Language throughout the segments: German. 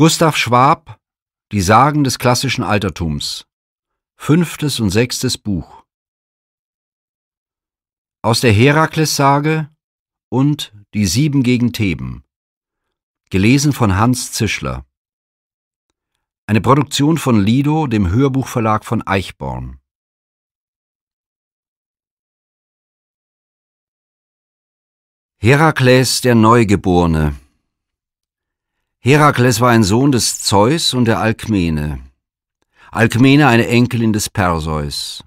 Gustav Schwab Die Sagen des klassischen Altertums Fünftes und sechstes Buch Aus der Herakles-Sage und Die Sieben gegen Theben Gelesen von Hans Zischler Eine Produktion von Lido, dem Hörbuchverlag von Eichborn Herakles der Neugeborene Herakles war ein Sohn des Zeus und der Alkmene. Alkmene eine Enkelin des Perseus.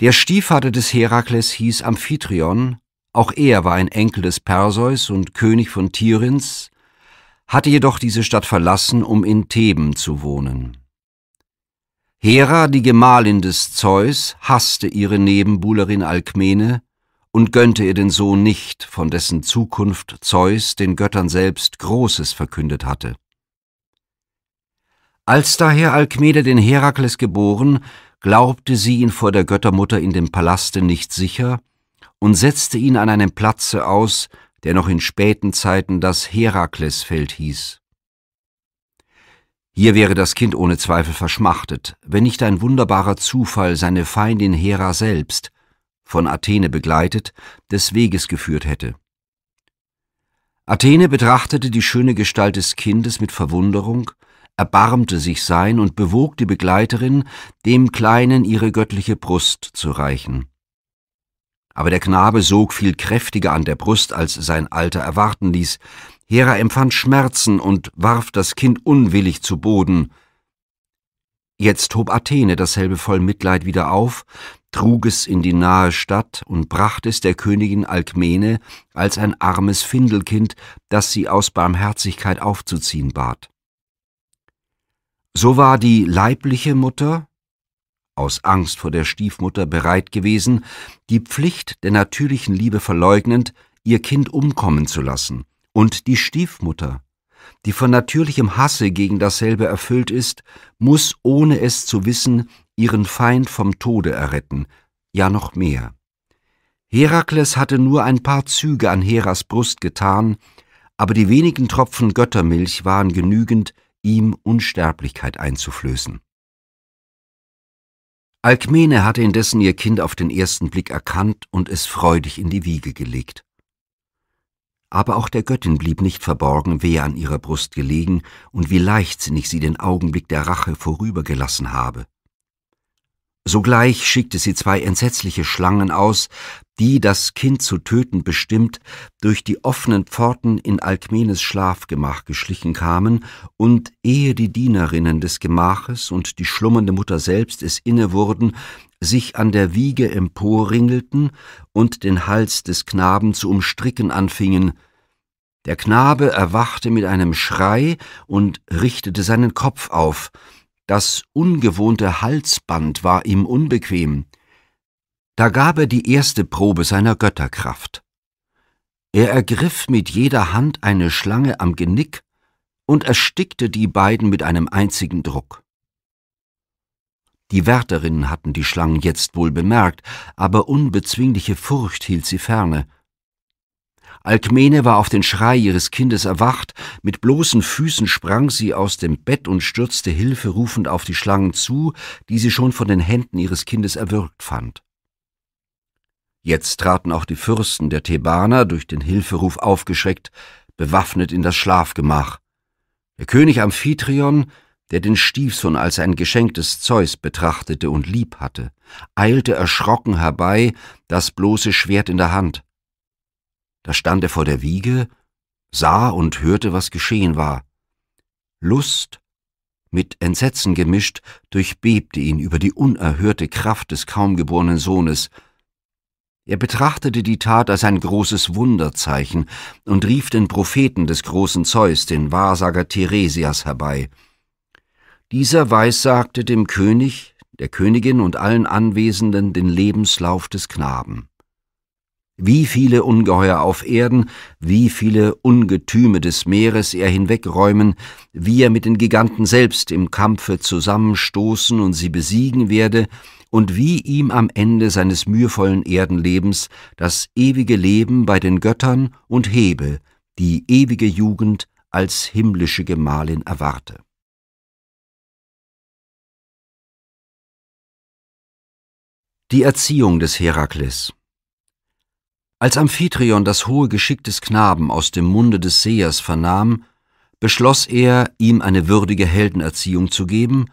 Der Stiefvater des Herakles hieß Amphitryon, auch er war ein Enkel des Perseus und König von Tirins, hatte jedoch diese Stadt verlassen, um in Theben zu wohnen. Hera, die Gemahlin des Zeus, hasste ihre Nebenbuhlerin Alkmene und gönnte ihr den Sohn nicht, von dessen Zukunft Zeus den Göttern selbst Großes verkündet hatte. Als daher Alkmede den Herakles geboren, glaubte sie ihn vor der Göttermutter in dem Palaste nicht sicher und setzte ihn an einem Platze aus, der noch in späten Zeiten das Heraklesfeld hieß. Hier wäre das Kind ohne Zweifel verschmachtet, wenn nicht ein wunderbarer Zufall seine Feindin Hera selbst, von Athene begleitet, des Weges geführt hätte. Athene betrachtete die schöne Gestalt des Kindes mit Verwunderung, erbarmte sich sein und bewog die Begleiterin, dem Kleinen ihre göttliche Brust zu reichen. Aber der Knabe sog viel kräftiger an der Brust, als sein Alter erwarten ließ. Hera empfand Schmerzen und warf das Kind unwillig zu Boden. Jetzt hob Athene dasselbe voll Mitleid wieder auf, trug es in die nahe Stadt und brachte es der Königin Alkmene als ein armes Findelkind, das sie aus Barmherzigkeit aufzuziehen bat. So war die leibliche Mutter, aus Angst vor der Stiefmutter bereit gewesen, die Pflicht der natürlichen Liebe verleugnend, ihr Kind umkommen zu lassen, und die Stiefmutter, die von natürlichem Hasse gegen dasselbe erfüllt ist, muss, ohne es zu wissen, ihren Feind vom Tode erretten, ja noch mehr. Herakles hatte nur ein paar Züge an Heras Brust getan, aber die wenigen Tropfen Göttermilch waren genügend, ihm Unsterblichkeit einzuflößen. Alkmene hatte indessen ihr Kind auf den ersten Blick erkannt und es freudig in die Wiege gelegt. Aber auch der Göttin blieb nicht verborgen, wer an ihrer Brust gelegen und wie leichtsinnig sie den Augenblick der Rache vorübergelassen habe. Sogleich schickte sie zwei entsetzliche Schlangen aus, die, das Kind zu töten bestimmt, durch die offenen Pforten in Alkmenes Schlafgemach geschlichen kamen, und ehe die Dienerinnen des Gemaches und die schlummernde Mutter selbst es inne wurden, sich an der Wiege emporringelten und den Hals des Knaben zu umstricken anfingen. Der Knabe erwachte mit einem Schrei und richtete seinen Kopf auf, das ungewohnte Halsband war ihm unbequem. Da gab er die erste Probe seiner Götterkraft. Er ergriff mit jeder Hand eine Schlange am Genick und erstickte die beiden mit einem einzigen Druck. Die Wärterinnen hatten die Schlangen jetzt wohl bemerkt, aber unbezwingliche Furcht hielt sie ferne. Alkmene war auf den Schrei ihres Kindes erwacht, mit bloßen Füßen sprang sie aus dem Bett und stürzte hilferufend auf die Schlangen zu, die sie schon von den Händen ihres Kindes erwürgt fand. Jetzt traten auch die Fürsten der Thebaner, durch den Hilferuf aufgeschreckt, bewaffnet in das Schlafgemach. Der König Amphitryon, der den Stiefsohn als ein Geschenk des Zeus betrachtete und lieb hatte, eilte erschrocken herbei, das bloße Schwert in der Hand. Da stand er vor der Wiege, sah und hörte, was geschehen war. Lust, mit Entsetzen gemischt, durchbebte ihn über die unerhörte Kraft des kaum geborenen Sohnes. Er betrachtete die Tat als ein großes Wunderzeichen und rief den Propheten des großen Zeus, den Wahrsager Theresias, herbei. Dieser weissagte dem König, der Königin und allen Anwesenden den Lebenslauf des Knaben. Wie viele Ungeheuer auf Erden, wie viele Ungetüme des Meeres er hinwegräumen, wie er mit den Giganten selbst im Kampfe zusammenstoßen und sie besiegen werde, und wie ihm am Ende seines mühevollen Erdenlebens das ewige Leben bei den Göttern und hebe, die ewige Jugend als himmlische Gemahlin erwarte. Die Erziehung des Herakles als Amphitryon das hohe Geschick des Knaben aus dem Munde des Sehers vernahm, beschloss er, ihm eine würdige Heldenerziehung zu geben,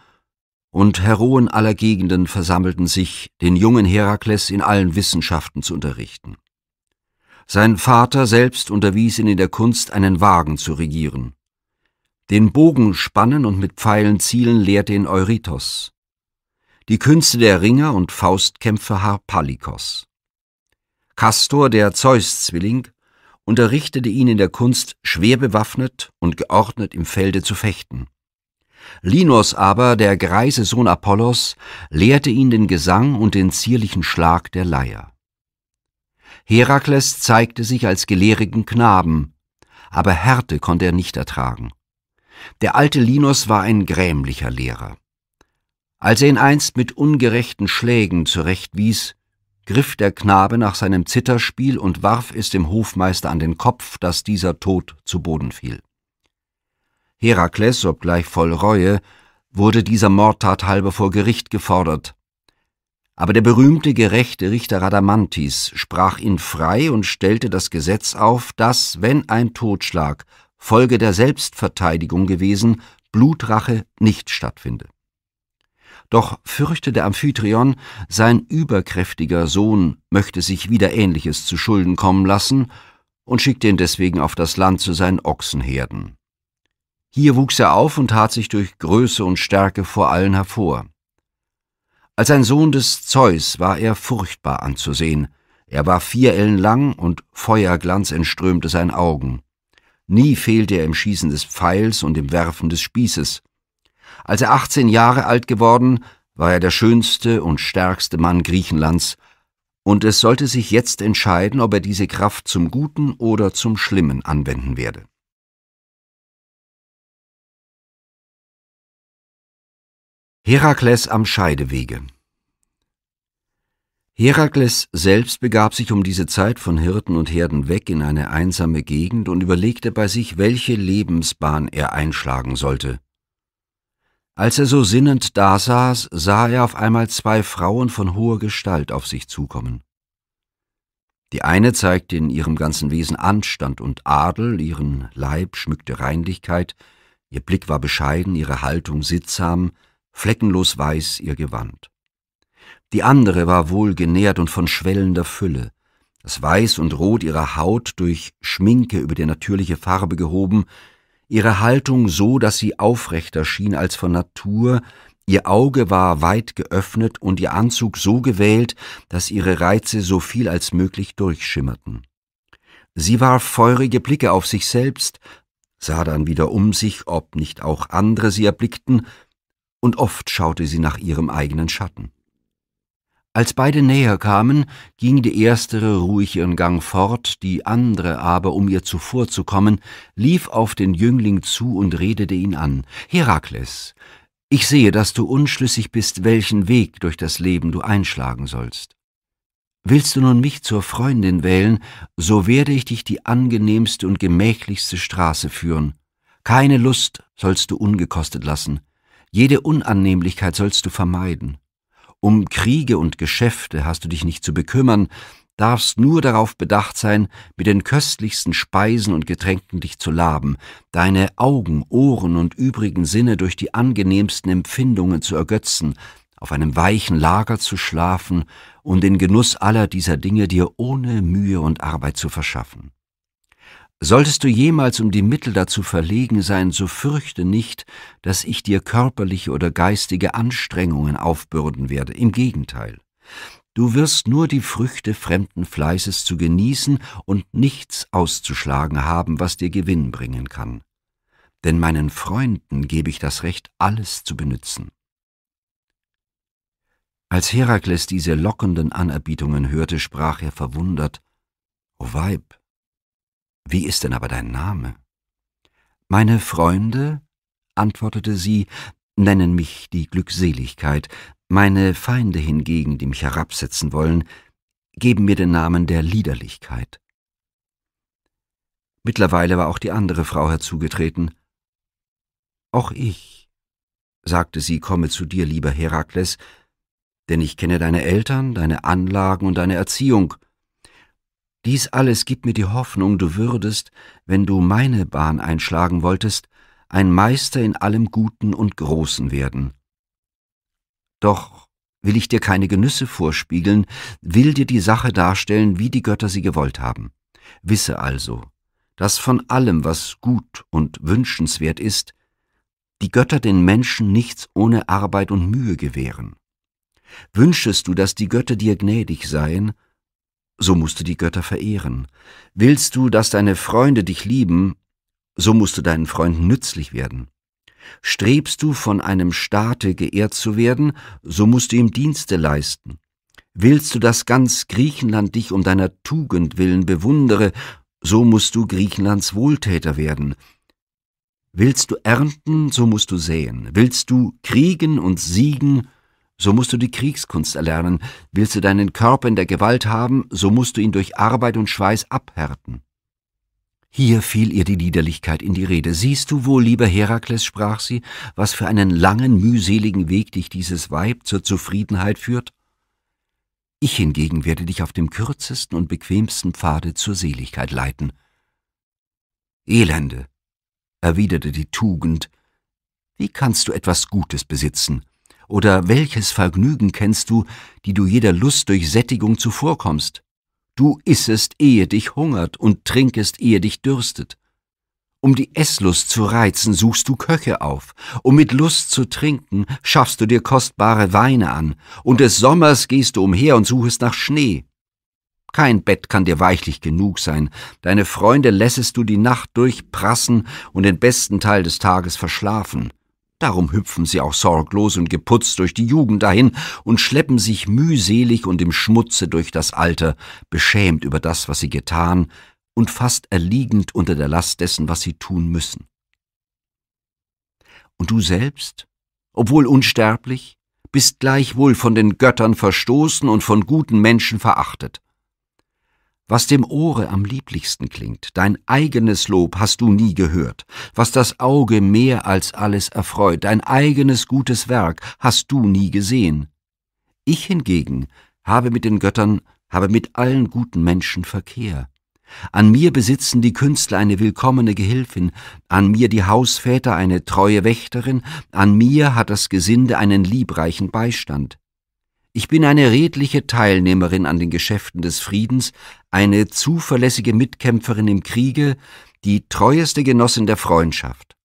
und Heroen aller Gegenden versammelten sich, den jungen Herakles in allen Wissenschaften zu unterrichten. Sein Vater selbst unterwies ihn in der Kunst, einen Wagen zu regieren. Den Bogen spannen und mit Pfeilen zielen lehrte ihn Eurytos. Die Künste der Ringer und Faustkämpfe Harpalikos. Castor, der Zeus-Zwilling, unterrichtete ihn in der Kunst, schwer bewaffnet und geordnet im Felde zu fechten. Linus aber, der greise Sohn Apollos, lehrte ihn den Gesang und den zierlichen Schlag der Leier. Herakles zeigte sich als gelehrigen Knaben, aber Härte konnte er nicht ertragen. Der alte Linus war ein grämlicher Lehrer. Als er ihn einst mit ungerechten Schlägen zurechtwies, griff der Knabe nach seinem Zitterspiel und warf es dem Hofmeister an den Kopf, dass dieser tot zu Boden fiel. Herakles, obgleich voll Reue, wurde dieser Mordtat halber vor Gericht gefordert. Aber der berühmte gerechte Richter Radamantis sprach ihn frei und stellte das Gesetz auf, dass, wenn ein Totschlag Folge der Selbstverteidigung gewesen, Blutrache nicht stattfinde. Doch fürchtete Amphitryon, sein überkräftiger Sohn möchte sich wieder Ähnliches zu Schulden kommen lassen und schickte ihn deswegen auf das Land zu seinen Ochsenherden. Hier wuchs er auf und tat sich durch Größe und Stärke vor allen hervor. Als ein Sohn des Zeus war er furchtbar anzusehen. Er war vier Ellen lang und Feuerglanz entströmte seinen Augen. Nie fehlte er im Schießen des Pfeils und im Werfen des Spießes. Als er 18 Jahre alt geworden, war er der schönste und stärkste Mann Griechenlands, und es sollte sich jetzt entscheiden, ob er diese Kraft zum Guten oder zum Schlimmen anwenden werde. Herakles am Scheidewege Herakles selbst begab sich um diese Zeit von Hirten und Herden weg in eine einsame Gegend und überlegte bei sich, welche Lebensbahn er einschlagen sollte. Als er so sinnend dasaß, sah er auf einmal zwei Frauen von hoher Gestalt auf sich zukommen. Die eine zeigte in ihrem ganzen Wesen Anstand und Adel, ihren Leib schmückte Reinlichkeit, ihr Blick war bescheiden, ihre Haltung sittsam, fleckenlos weiß ihr Gewand. Die andere war wohlgenährt und von schwellender Fülle, das Weiß und Rot ihrer Haut durch Schminke über die natürliche Farbe gehoben, ihre Haltung so, dass sie aufrechter schien als von Natur, ihr Auge war weit geöffnet und ihr Anzug so gewählt, dass ihre Reize so viel als möglich durchschimmerten. Sie warf feurige Blicke auf sich selbst, sah dann wieder um sich, ob nicht auch andere sie erblickten, und oft schaute sie nach ihrem eigenen Schatten. Als beide näher kamen, ging die erstere ruhig ihren Gang fort, die andere aber, um ihr zuvorzukommen, lief auf den Jüngling zu und redete ihn an. Herakles, ich sehe, dass du unschlüssig bist, welchen Weg durch das Leben du einschlagen sollst. Willst du nun mich zur Freundin wählen, so werde ich dich die angenehmste und gemächlichste Straße führen. Keine Lust sollst du ungekostet lassen, jede Unannehmlichkeit sollst du vermeiden. Um Kriege und Geschäfte hast du dich nicht zu bekümmern, darfst nur darauf bedacht sein, mit den köstlichsten Speisen und Getränken dich zu laben, deine Augen, Ohren und übrigen Sinne durch die angenehmsten Empfindungen zu ergötzen, auf einem weichen Lager zu schlafen und den Genuss aller dieser Dinge dir ohne Mühe und Arbeit zu verschaffen. Solltest du jemals um die Mittel dazu verlegen sein, so fürchte nicht, dass ich dir körperliche oder geistige Anstrengungen aufbürden werde, im Gegenteil. Du wirst nur die Früchte fremden Fleißes zu genießen und nichts auszuschlagen haben, was dir Gewinn bringen kann. Denn meinen Freunden gebe ich das Recht, alles zu benützen. Als Herakles diese lockenden Anerbietungen hörte, sprach er verwundert, O Weib, wie ist denn aber dein Name? Meine Freunde, antwortete sie, nennen mich die Glückseligkeit, meine Feinde hingegen, die mich herabsetzen wollen, geben mir den Namen der Liederlichkeit. Mittlerweile war auch die andere Frau herzugetreten. Auch ich, sagte sie, komme zu dir, lieber Herakles, denn ich kenne deine Eltern, deine Anlagen und deine Erziehung, dies alles gibt mir die Hoffnung, du würdest, wenn du meine Bahn einschlagen wolltest, ein Meister in allem Guten und Großen werden. Doch will ich dir keine Genüsse vorspiegeln, will dir die Sache darstellen, wie die Götter sie gewollt haben. Wisse also, dass von allem, was gut und wünschenswert ist, die Götter den Menschen nichts ohne Arbeit und Mühe gewähren. Wünschest du, dass die Götter dir gnädig seien, so musst du die Götter verehren. Willst du, dass deine Freunde dich lieben, so musst du deinen Freunden nützlich werden. Strebst du von einem Staate geehrt zu werden, so musst du ihm Dienste leisten. Willst du, dass ganz Griechenland dich um deiner Tugend willen bewundere, so musst du Griechenlands Wohltäter werden. Willst du ernten, so musst du säen. Willst du kriegen und siegen, so musst du die Kriegskunst erlernen. Willst du deinen Körper in der Gewalt haben, so musst du ihn durch Arbeit und Schweiß abhärten. Hier fiel ihr die Liederlichkeit in die Rede. Siehst du wohl, lieber Herakles, sprach sie, was für einen langen, mühseligen Weg dich dieses Weib zur Zufriedenheit führt? Ich hingegen werde dich auf dem kürzesten und bequemsten Pfade zur Seligkeit leiten. Elende, erwiderte die Tugend, wie kannst du etwas Gutes besitzen? Oder welches Vergnügen kennst du, die du jeder Lust durch Sättigung zuvorkommst? Du issest, ehe dich hungert, und trinkest, ehe dich dürstet. Um die Esslust zu reizen, suchst du Köche auf. Um mit Lust zu trinken, schaffst du dir kostbare Weine an. Und des Sommers gehst du umher und suchest nach Schnee. Kein Bett kann dir weichlich genug sein. Deine Freunde lässest du die Nacht durchprassen und den besten Teil des Tages verschlafen. Darum hüpfen sie auch sorglos und geputzt durch die Jugend dahin und schleppen sich mühselig und im Schmutze durch das Alter, beschämt über das, was sie getan, und fast erliegend unter der Last dessen, was sie tun müssen. Und du selbst, obwohl unsterblich, bist gleichwohl von den Göttern verstoßen und von guten Menschen verachtet was dem Ohre am lieblichsten klingt, dein eigenes Lob hast du nie gehört, was das Auge mehr als alles erfreut, dein eigenes gutes Werk hast du nie gesehen. Ich hingegen habe mit den Göttern, habe mit allen guten Menschen Verkehr. An mir besitzen die Künstler eine willkommene Gehilfin, an mir die Hausväter eine treue Wächterin, an mir hat das Gesinde einen liebreichen Beistand. Ich bin eine redliche Teilnehmerin an den Geschäften des Friedens, eine zuverlässige Mitkämpferin im Kriege, die treueste Genossin der Freundschaft.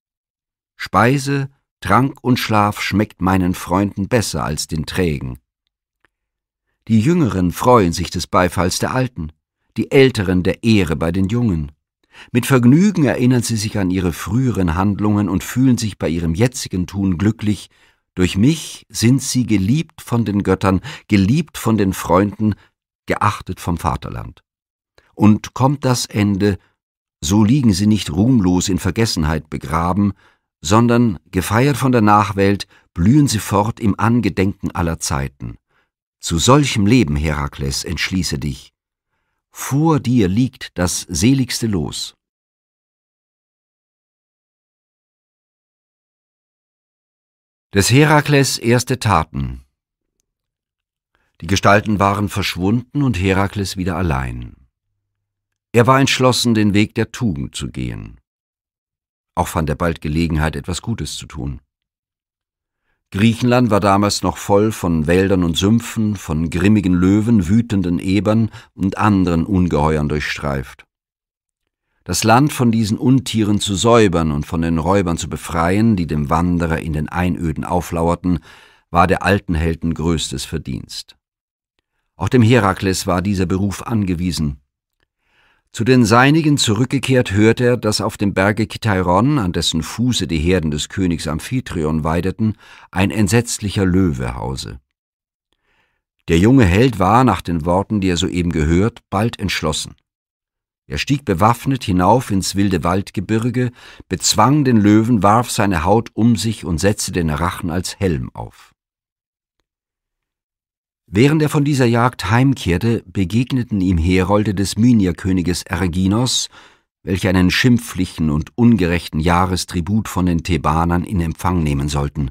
Speise, Trank und Schlaf schmeckt meinen Freunden besser als den Trägen. Die Jüngeren freuen sich des Beifalls der Alten, die Älteren der Ehre bei den Jungen. Mit Vergnügen erinnern sie sich an ihre früheren Handlungen und fühlen sich bei ihrem jetzigen Tun glücklich, durch mich sind sie geliebt von den Göttern, geliebt von den Freunden, geachtet vom Vaterland. Und kommt das Ende, so liegen sie nicht ruhmlos in Vergessenheit begraben, sondern, gefeiert von der Nachwelt, blühen sie fort im Angedenken aller Zeiten. Zu solchem Leben, Herakles, entschließe dich. Vor dir liegt das seligste Los. Des Herakles erste Taten Die Gestalten waren verschwunden und Herakles wieder allein. Er war entschlossen, den Weg der Tugend zu gehen. Auch fand er bald Gelegenheit, etwas Gutes zu tun. Griechenland war damals noch voll von Wäldern und Sümpfen, von grimmigen Löwen, wütenden Ebern und anderen Ungeheuern durchstreift. Das Land von diesen Untieren zu säubern und von den Räubern zu befreien, die dem Wanderer in den Einöden auflauerten, war der alten Helden größtes Verdienst. Auch dem Herakles war dieser Beruf angewiesen. Zu den Seinigen zurückgekehrt hörte er, dass auf dem Berge Kitairon, an dessen Fuße die Herden des Königs Amphitryon weideten, ein entsetzlicher Löwe hause. Der junge Held war, nach den Worten, die er soeben gehört, bald entschlossen. Er stieg bewaffnet hinauf ins wilde Waldgebirge, bezwang den Löwen, warf seine Haut um sich und setzte den Rachen als Helm auf. Während er von dieser Jagd heimkehrte, begegneten ihm Herolde des Mynierköniges Erginos, welche einen schimpflichen und ungerechten Jahrestribut von den Thebanern in Empfang nehmen sollten.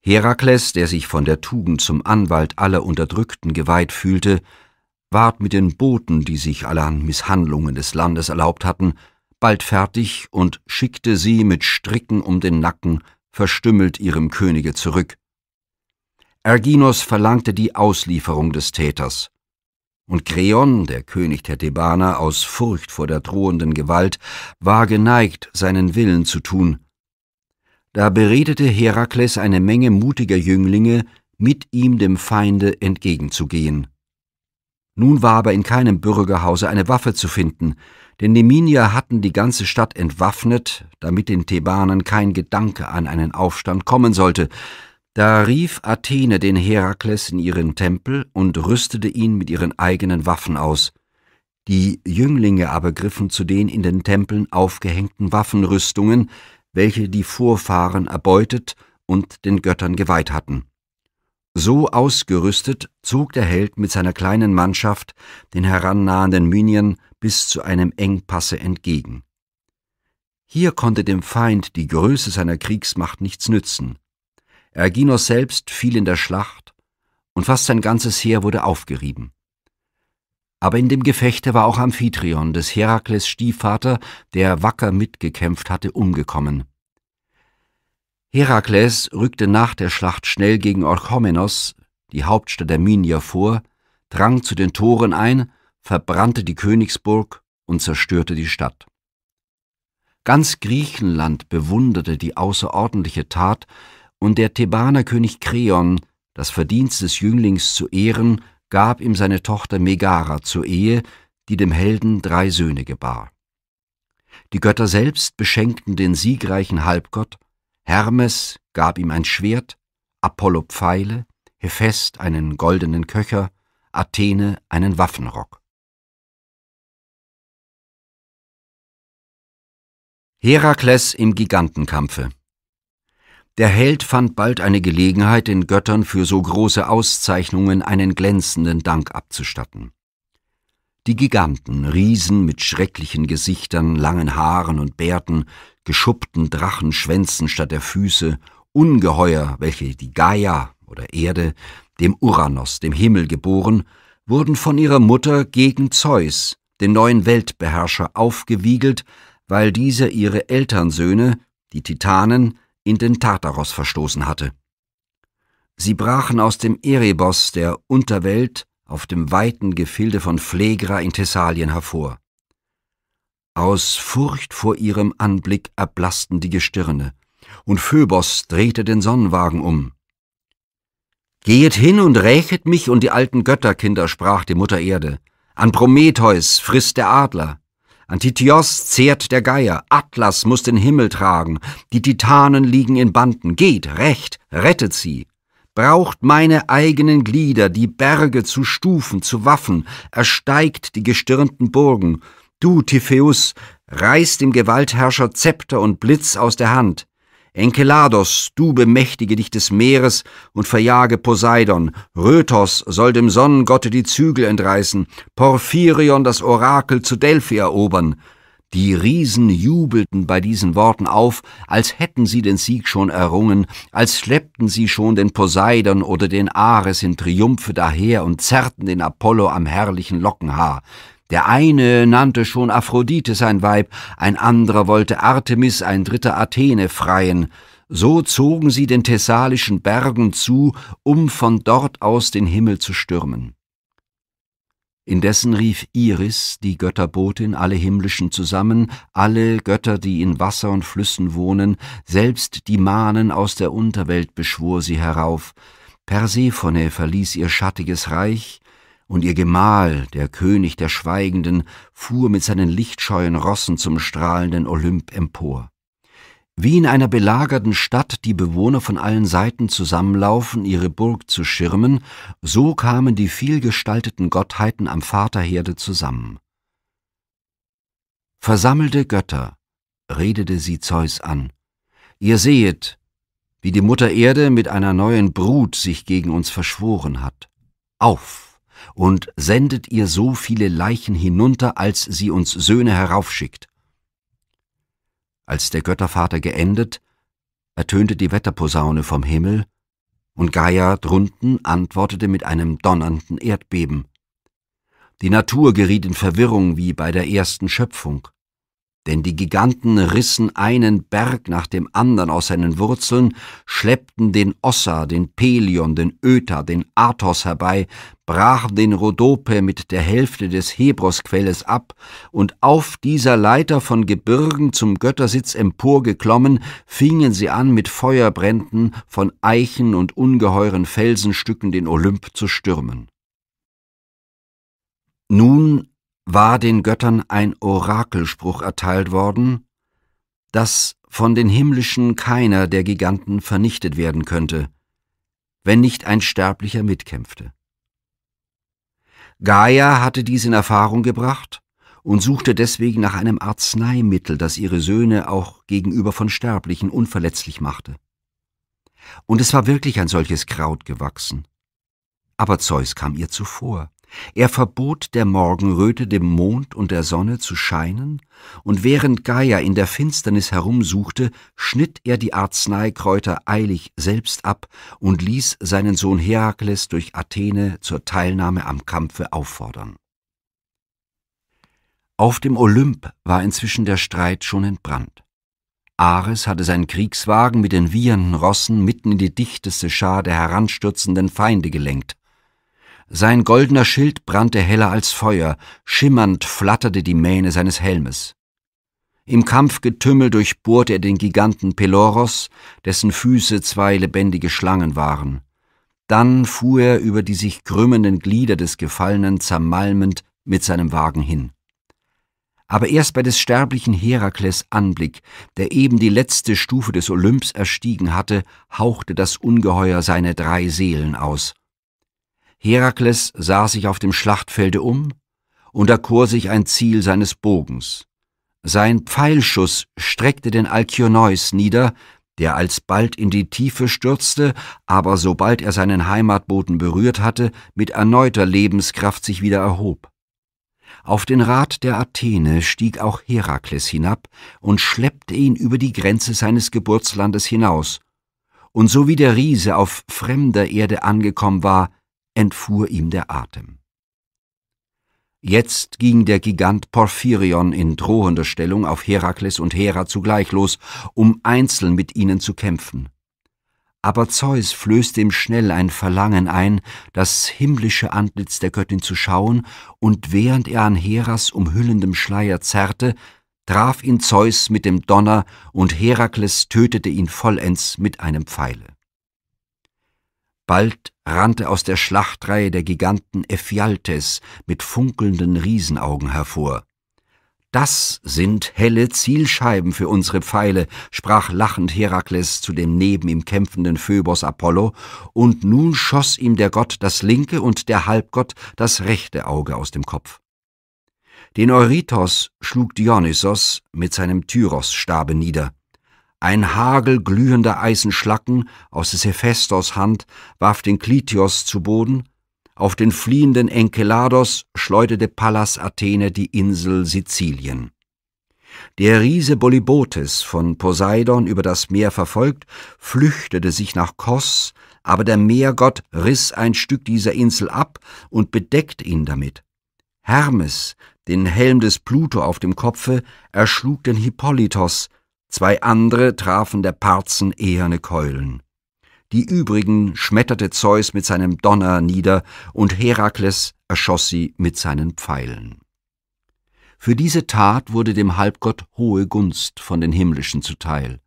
Herakles, der sich von der Tugend zum Anwalt aller Unterdrückten geweiht fühlte, ward mit den Boten, die sich allerhand Misshandlungen des Landes erlaubt hatten, bald fertig und schickte sie mit Stricken um den Nacken verstümmelt ihrem Könige zurück. Erginos verlangte die Auslieferung des Täters. Und Kreon, der König der Thebaner, aus Furcht vor der drohenden Gewalt, war geneigt, seinen Willen zu tun. Da beredete Herakles eine Menge mutiger Jünglinge, mit ihm dem Feinde entgegenzugehen. Nun war aber in keinem Bürgerhause eine Waffe zu finden, denn die Minier hatten die ganze Stadt entwaffnet, damit den Thebanern kein Gedanke an einen Aufstand kommen sollte, da rief Athene den Herakles in ihren Tempel und rüstete ihn mit ihren eigenen Waffen aus. Die Jünglinge aber griffen zu den in den Tempeln aufgehängten Waffenrüstungen, welche die Vorfahren erbeutet und den Göttern geweiht hatten. So ausgerüstet zog der Held mit seiner kleinen Mannschaft den herannahenden Minien bis zu einem Engpasse entgegen. Hier konnte dem Feind die Größe seiner Kriegsmacht nichts nützen. Erginos selbst fiel in der Schlacht und fast sein ganzes Heer wurde aufgerieben. Aber in dem Gefechte war auch Amphitryon, des Herakles Stiefvater, der wacker mitgekämpft hatte, umgekommen. Herakles rückte nach der Schlacht schnell gegen Orchomenos, die Hauptstadt der Minier, vor, drang zu den Toren ein, verbrannte die Königsburg und zerstörte die Stadt. Ganz Griechenland bewunderte die außerordentliche Tat, und der Thebanerkönig Kreon, das Verdienst des Jünglings zu ehren, gab ihm seine Tochter Megara zur Ehe, die dem Helden drei Söhne gebar. Die Götter selbst beschenkten den siegreichen Halbgott, Hermes gab ihm ein Schwert, Apollo Pfeile, Hephaest einen goldenen Köcher, Athene einen Waffenrock. Herakles im Gigantenkampfe der Held fand bald eine Gelegenheit, den Göttern für so große Auszeichnungen einen glänzenden Dank abzustatten. Die Giganten, Riesen mit schrecklichen Gesichtern, langen Haaren und Bärten, geschuppten Drachenschwänzen statt der Füße, Ungeheuer, welche die Gaia oder Erde, dem Uranus, dem Himmel geboren, wurden von ihrer Mutter gegen Zeus, den neuen Weltbeherrscher, aufgewiegelt, weil dieser ihre Elternsöhne, die Titanen, in den Tartaros verstoßen hatte. Sie brachen aus dem Erebos der Unterwelt auf dem weiten Gefilde von Phlegra in Thessalien hervor. Aus Furcht vor ihrem Anblick erblassten die Gestirne, und Phöbos drehte den Sonnenwagen um. Gehet hin und rächet mich und die alten Götterkinder, sprach die Mutter Erde. An Prometheus frisst der Adler. Antitios zehrt der Geier, Atlas muss den Himmel tragen, die Titanen liegen in Banden, geht, recht, rettet sie. Braucht meine eigenen Glieder die Berge zu Stufen, zu Waffen, ersteigt die gestirnten Burgen. Du, Tiphäus, reißt dem Gewaltherrscher Zepter und Blitz aus der Hand. Enkelados, du bemächtige dich des Meeres und verjage Poseidon, Rötos soll dem Sonnengotte die Zügel entreißen, Porphyrion das Orakel zu Delphi erobern. Die Riesen jubelten bei diesen Worten auf, als hätten sie den Sieg schon errungen, als schleppten sie schon den Poseidon oder den Ares in Triumphe daher und zerrten den Apollo am herrlichen Lockenhaar. Der eine nannte schon Aphrodite sein Weib, ein anderer wollte Artemis, ein dritter Athene freien. So zogen sie den thessalischen Bergen zu, um von dort aus den Himmel zu stürmen. Indessen rief Iris, die Götterbotin, alle Himmlischen zusammen, alle Götter, die in Wasser und Flüssen wohnen, selbst die Manen aus der Unterwelt beschwor sie herauf. Persephone verließ ihr schattiges Reich, und ihr Gemahl, der König der Schweigenden, fuhr mit seinen lichtscheuen Rossen zum strahlenden Olymp empor. Wie in einer belagerten Stadt die Bewohner von allen Seiten zusammenlaufen, ihre Burg zu schirmen, so kamen die vielgestalteten Gottheiten am Vaterherde zusammen. Versammelte Götter, redete sie Zeus an, ihr sehet, wie die Mutter Erde mit einer neuen Brut sich gegen uns verschworen hat. Auf! und sendet ihr so viele Leichen hinunter, als sie uns Söhne heraufschickt. Als der Göttervater geendet, ertönte die Wetterposaune vom Himmel, und Gaia drunten antwortete mit einem donnernden Erdbeben. Die Natur geriet in Verwirrung wie bei der ersten Schöpfung denn die Giganten rissen einen Berg nach dem anderen aus seinen Wurzeln, schleppten den Ossa, den Pelion, den Öta, den Athos herbei, brachen den Rhodope mit der Hälfte des Hebrosquelles ab, und auf dieser Leiter von Gebirgen zum Göttersitz emporgeklommen, fingen sie an, mit Feuerbränden von Eichen und ungeheuren Felsenstücken den Olymp zu stürmen. Nun war den Göttern ein Orakelspruch erteilt worden, dass von den himmlischen keiner der Giganten vernichtet werden könnte, wenn nicht ein Sterblicher mitkämpfte. Gaia hatte dies in Erfahrung gebracht und suchte deswegen nach einem Arzneimittel, das ihre Söhne auch gegenüber von Sterblichen unverletzlich machte. Und es war wirklich ein solches Kraut gewachsen. Aber Zeus kam ihr zuvor. Er verbot der Morgenröte dem Mond und der Sonne zu scheinen, und während Gaia in der Finsternis herumsuchte, schnitt er die Arzneikräuter eilig selbst ab und ließ seinen Sohn Herakles durch Athene zur Teilnahme am Kampfe auffordern. Auf dem Olymp war inzwischen der Streit schon entbrannt. Ares hatte seinen Kriegswagen mit den wiehernden Rossen mitten in die dichteste Schar der heranstürzenden Feinde gelenkt, sein goldener Schild brannte heller als Feuer, schimmernd flatterte die Mähne seines Helmes. Im Kampfgetümmel durchbohrte er den Giganten Peloros, dessen Füße zwei lebendige Schlangen waren. Dann fuhr er über die sich krümmenden Glieder des Gefallenen zermalmend mit seinem Wagen hin. Aber erst bei des sterblichen Herakles Anblick, der eben die letzte Stufe des Olymps erstiegen hatte, hauchte das Ungeheuer seine drei Seelen aus. Herakles sah sich auf dem Schlachtfelde um und erkor sich ein Ziel seines Bogens. Sein Pfeilschuss streckte den Alkyoneus nieder, der alsbald in die Tiefe stürzte, aber sobald er seinen Heimatboden berührt hatte, mit erneuter Lebenskraft sich wieder erhob. Auf den Rat der Athene stieg auch Herakles hinab und schleppte ihn über die Grenze seines Geburtslandes hinaus. Und so wie der Riese auf fremder Erde angekommen war, entfuhr ihm der Atem. Jetzt ging der Gigant Porphyrion in drohender Stellung auf Herakles und Hera zugleich los, um einzeln mit ihnen zu kämpfen. Aber Zeus flößte ihm schnell ein Verlangen ein, das himmlische Antlitz der Göttin zu schauen, und während er an Heras umhüllendem Schleier zerrte, traf ihn Zeus mit dem Donner, und Herakles tötete ihn vollends mit einem Pfeile. Bald rannte aus der Schlachtreihe der Giganten Ephialtes mit funkelnden Riesenaugen hervor. Das sind helle Zielscheiben für unsere Pfeile, sprach lachend Herakles zu dem neben ihm kämpfenden Phöbos Apollo, und nun schoss ihm der Gott das linke und der Halbgott das rechte Auge aus dem Kopf. Den Eurytos schlug Dionysos mit seinem Tyrosstabe nieder. Ein Hagel glühender Eisenschlacken aus des Hephaestos Hand warf den Klitios zu Boden, auf den fliehenden Enkelados schleuderte Pallas Athene die Insel Sizilien. Der Riese Bolibotes, von Poseidon über das Meer verfolgt, flüchtete sich nach Kos, aber der Meergott riss ein Stück dieser Insel ab und bedeckt ihn damit. Hermes, den Helm des Pluto auf dem Kopfe, erschlug den Hippolytos, zwei andere trafen der Parzen eherne Keulen. Die übrigen schmetterte Zeus mit seinem Donner nieder, und Herakles erschoss sie mit seinen Pfeilen. Für diese Tat wurde dem Halbgott hohe Gunst von den Himmlischen zuteil.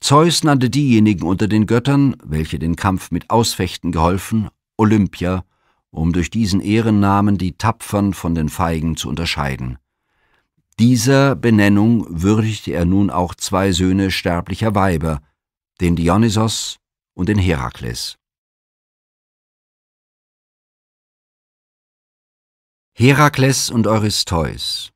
Zeus nannte diejenigen unter den Göttern, welche den Kampf mit Ausfechten geholfen, Olympia, um durch diesen Ehrennamen die Tapfern von den Feigen zu unterscheiden. Dieser Benennung würdigte er nun auch zwei Söhne sterblicher Weiber, den Dionysos und den Herakles. Herakles und Eurystheus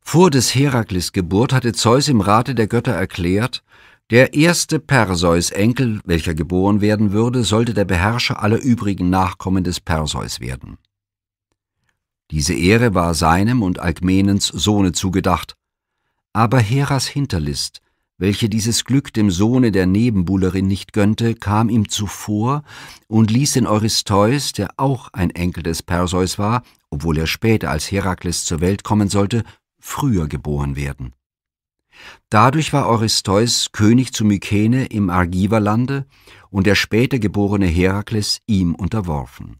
Vor des Herakles Geburt hatte Zeus im Rate der Götter erklärt, der erste Perseus Enkel, welcher geboren werden würde, sollte der Beherrscher aller übrigen Nachkommen des Perseus werden. Diese Ehre war seinem und Alkmenens Sohne zugedacht. Aber Heras Hinterlist, welche dieses Glück dem Sohne der Nebenbuhlerin nicht gönnte, kam ihm zuvor und ließ den Eurystheus, der auch ein Enkel des Perseus war, obwohl er später als Herakles zur Welt kommen sollte, früher geboren werden. Dadurch war Eurystheus König zu Mykene im Argiverlande und der später geborene Herakles ihm unterworfen.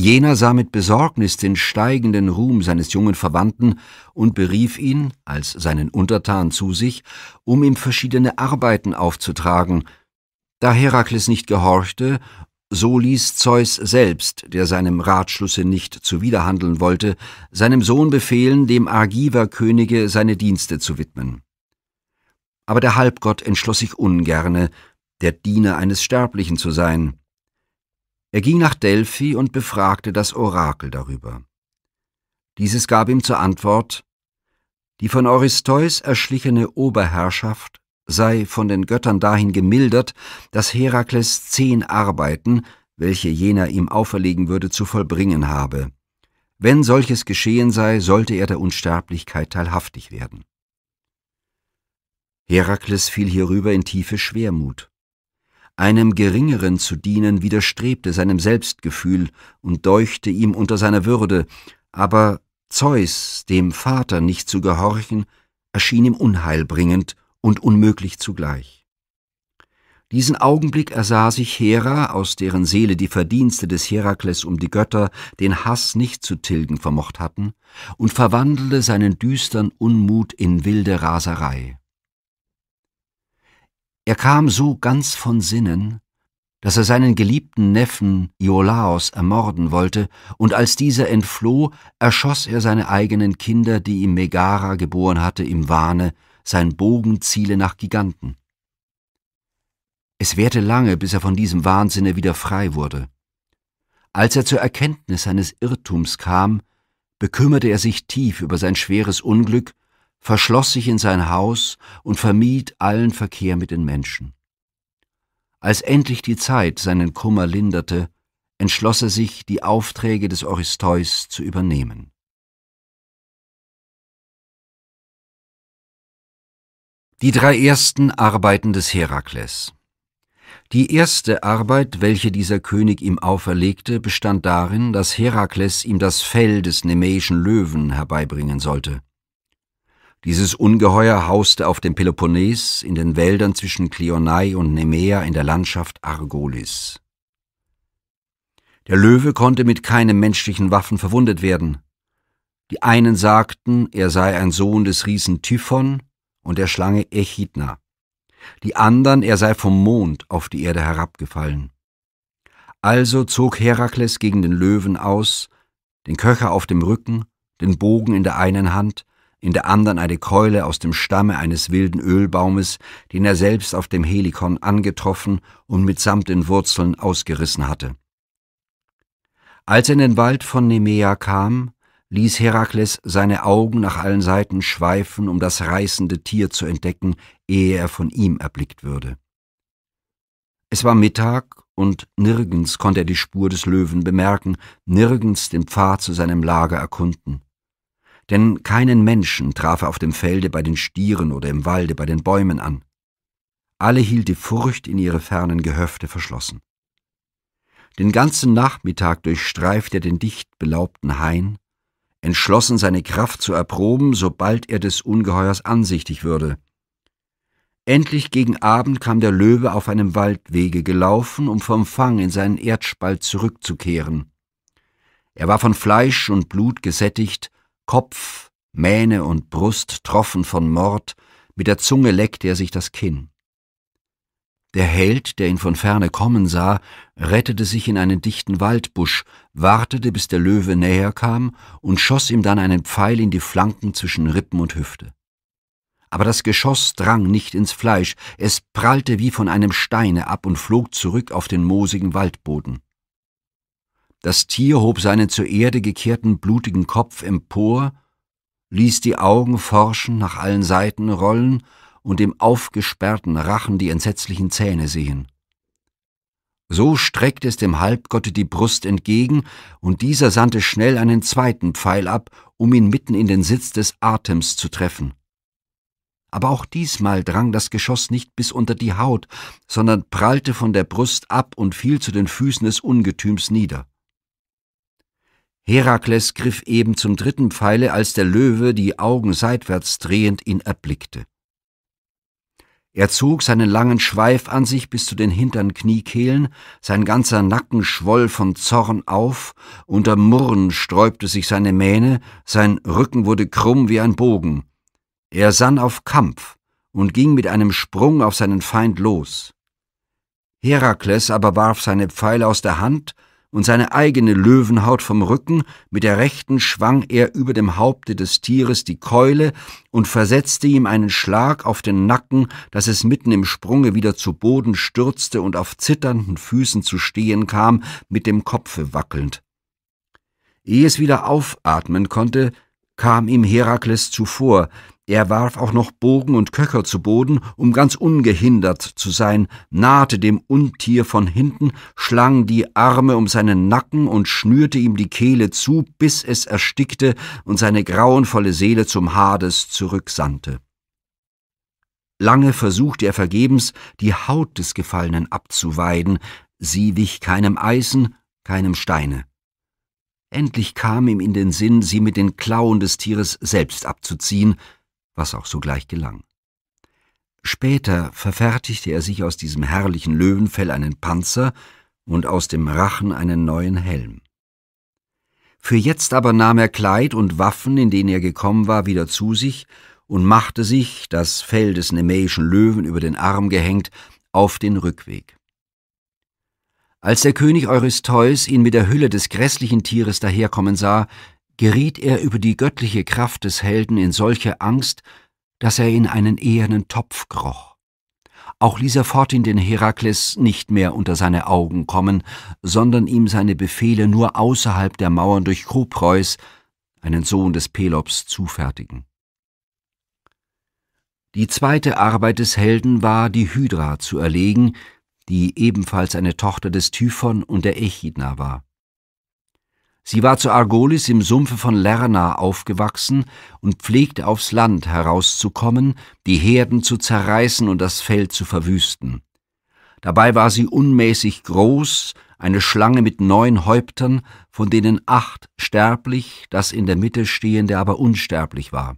Jener sah mit Besorgnis den steigenden Ruhm seines jungen Verwandten und berief ihn als seinen Untertan zu sich, um ihm verschiedene Arbeiten aufzutragen. Da Herakles nicht gehorchte, so ließ Zeus selbst, der seinem Ratschlusse nicht zuwiderhandeln wollte, seinem Sohn befehlen, dem Argiverkönige seine Dienste zu widmen. Aber der Halbgott entschloss sich ungerne, der Diener eines Sterblichen zu sein, er ging nach Delphi und befragte das Orakel darüber. Dieses gab ihm zur Antwort, die von Oristeus erschlichene Oberherrschaft sei von den Göttern dahin gemildert, dass Herakles zehn Arbeiten, welche jener ihm auferlegen würde, zu vollbringen habe. Wenn solches geschehen sei, sollte er der Unsterblichkeit teilhaftig werden. Herakles fiel hierüber in tiefe Schwermut einem Geringeren zu dienen, widerstrebte seinem Selbstgefühl und deuchte ihm unter seiner Würde, aber Zeus, dem Vater nicht zu gehorchen, erschien ihm unheilbringend und unmöglich zugleich. Diesen Augenblick ersah sich Hera, aus deren Seele die Verdienste des Herakles um die Götter den Hass nicht zu tilgen vermocht hatten, und verwandelte seinen düstern Unmut in wilde Raserei. Er kam so ganz von Sinnen, dass er seinen geliebten Neffen Iolaos ermorden wollte, und als dieser entfloh, erschoss er seine eigenen Kinder, die ihm Megara geboren hatte, im Wahne, sein Bogen ziele nach Giganten. Es währte lange, bis er von diesem Wahnsinne wieder frei wurde. Als er zur Erkenntnis seines Irrtums kam, bekümmerte er sich tief über sein schweres Unglück verschloss sich in sein Haus und vermied allen Verkehr mit den Menschen. Als endlich die Zeit seinen Kummer linderte, entschloss er sich, die Aufträge des Oristeus zu übernehmen. Die drei ersten Arbeiten des Herakles Die erste Arbeit, welche dieser König ihm auferlegte, bestand darin, dass Herakles ihm das Fell des nemäischen Löwen herbeibringen sollte. Dieses Ungeheuer hauste auf dem Peloponnes, in den Wäldern zwischen Klionai und Nemea in der Landschaft Argolis. Der Löwe konnte mit keinem menschlichen Waffen verwundet werden. Die einen sagten, er sei ein Sohn des Riesen Typhon und der Schlange Echidna. Die anderen, er sei vom Mond auf die Erde herabgefallen. Also zog Herakles gegen den Löwen aus, den Köcher auf dem Rücken, den Bogen in der einen Hand in der anderen eine Keule aus dem Stamme eines wilden Ölbaumes, den er selbst auf dem Helikon angetroffen und mitsamt den Wurzeln ausgerissen hatte. Als er in den Wald von Nemea kam, ließ Herakles seine Augen nach allen Seiten schweifen, um das reißende Tier zu entdecken, ehe er von ihm erblickt würde. Es war Mittag, und nirgends konnte er die Spur des Löwen bemerken, nirgends den Pfad zu seinem Lager erkunden denn keinen Menschen traf er auf dem Felde bei den Stieren oder im Walde bei den Bäumen an. Alle hielt die Furcht in ihre fernen Gehöfte verschlossen. Den ganzen Nachmittag durchstreift er den dicht belaubten Hain, entschlossen seine Kraft zu erproben, sobald er des Ungeheuers ansichtig würde. Endlich gegen Abend kam der Löwe auf einem Waldwege gelaufen, um vom Fang in seinen Erdspalt zurückzukehren. Er war von Fleisch und Blut gesättigt Kopf, Mähne und Brust troffen von Mord, mit der Zunge leckte er sich das Kinn. Der Held, der ihn von ferne kommen sah, rettete sich in einen dichten Waldbusch, wartete, bis der Löwe näher kam und schoss ihm dann einen Pfeil in die Flanken zwischen Rippen und Hüfte. Aber das Geschoss drang nicht ins Fleisch, es prallte wie von einem Steine ab und flog zurück auf den moosigen Waldboden. Das Tier hob seinen zur Erde gekehrten blutigen Kopf empor, ließ die Augen forschen, nach allen Seiten rollen und im aufgesperrten Rachen die entsetzlichen Zähne sehen. So streckte es dem Halbgotte die Brust entgegen, und dieser sandte schnell einen zweiten Pfeil ab, um ihn mitten in den Sitz des Atems zu treffen. Aber auch diesmal drang das Geschoss nicht bis unter die Haut, sondern prallte von der Brust ab und fiel zu den Füßen des Ungetüms nieder. Herakles griff eben zum dritten Pfeile, als der Löwe, die Augen seitwärts drehend, ihn erblickte. Er zog seinen langen Schweif an sich bis zu den hintern Kniekehlen, sein ganzer Nacken schwoll von Zorn auf, unter Murren sträubte sich seine Mähne, sein Rücken wurde krumm wie ein Bogen. Er sann auf Kampf und ging mit einem Sprung auf seinen Feind los. Herakles aber warf seine Pfeile aus der Hand und seine eigene Löwenhaut vom Rücken, mit der rechten schwang er über dem Haupte des Tieres die Keule und versetzte ihm einen Schlag auf den Nacken, dass es mitten im Sprunge wieder zu Boden stürzte und auf zitternden Füßen zu stehen kam, mit dem Kopfe wackelnd. Ehe es wieder aufatmen konnte, kam ihm Herakles zuvor, er warf auch noch Bogen und Köcher zu Boden, um ganz ungehindert zu sein, nahte dem Untier von hinten, schlang die Arme um seinen Nacken und schnürte ihm die Kehle zu, bis es erstickte und seine grauenvolle Seele zum Hades zurücksandte. Lange versuchte er vergebens, die Haut des Gefallenen abzuweiden, sie wich keinem Eisen, keinem Steine. Endlich kam ihm in den Sinn, sie mit den Klauen des Tieres selbst abzuziehen, was auch sogleich gelang. Später verfertigte er sich aus diesem herrlichen Löwenfell einen Panzer und aus dem Rachen einen neuen Helm. Für jetzt aber nahm er Kleid und Waffen, in denen er gekommen war, wieder zu sich und machte sich, das Fell des nemäischen Löwen über den Arm gehängt, auf den Rückweg. Als der König Eurystheus ihn mit der Hülle des grässlichen Tieres daherkommen sah, geriet er über die göttliche Kraft des Helden in solche Angst, dass er in einen ehernen Topf kroch. Auch ließ er fortin den Herakles nicht mehr unter seine Augen kommen, sondern ihm seine Befehle nur außerhalb der Mauern durch Kropreus, einen Sohn des Pelops, zufertigen. Die zweite Arbeit des Helden war, die Hydra zu erlegen, die ebenfalls eine Tochter des Typhon und der Echidna war. Sie war zu Argolis im Sumpfe von Lerna aufgewachsen und pflegte aufs Land herauszukommen, die Herden zu zerreißen und das Feld zu verwüsten. Dabei war sie unmäßig groß, eine Schlange mit neun Häuptern, von denen acht sterblich, das in der Mitte stehende aber unsterblich war.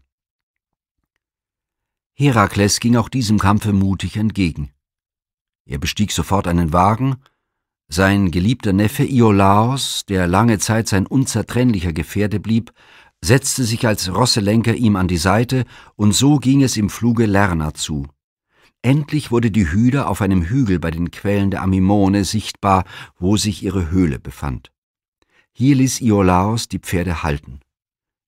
Herakles ging auch diesem Kampfe mutig entgegen. Er bestieg sofort einen Wagen, sein geliebter Neffe Iolaos, der lange Zeit sein unzertrennlicher Gefährte blieb, setzte sich als Rosselenker ihm an die Seite, und so ging es im Fluge Lerna zu. Endlich wurde die Hüder auf einem Hügel bei den Quellen der Amimone sichtbar, wo sich ihre Höhle befand. Hier ließ Iolaos die Pferde halten.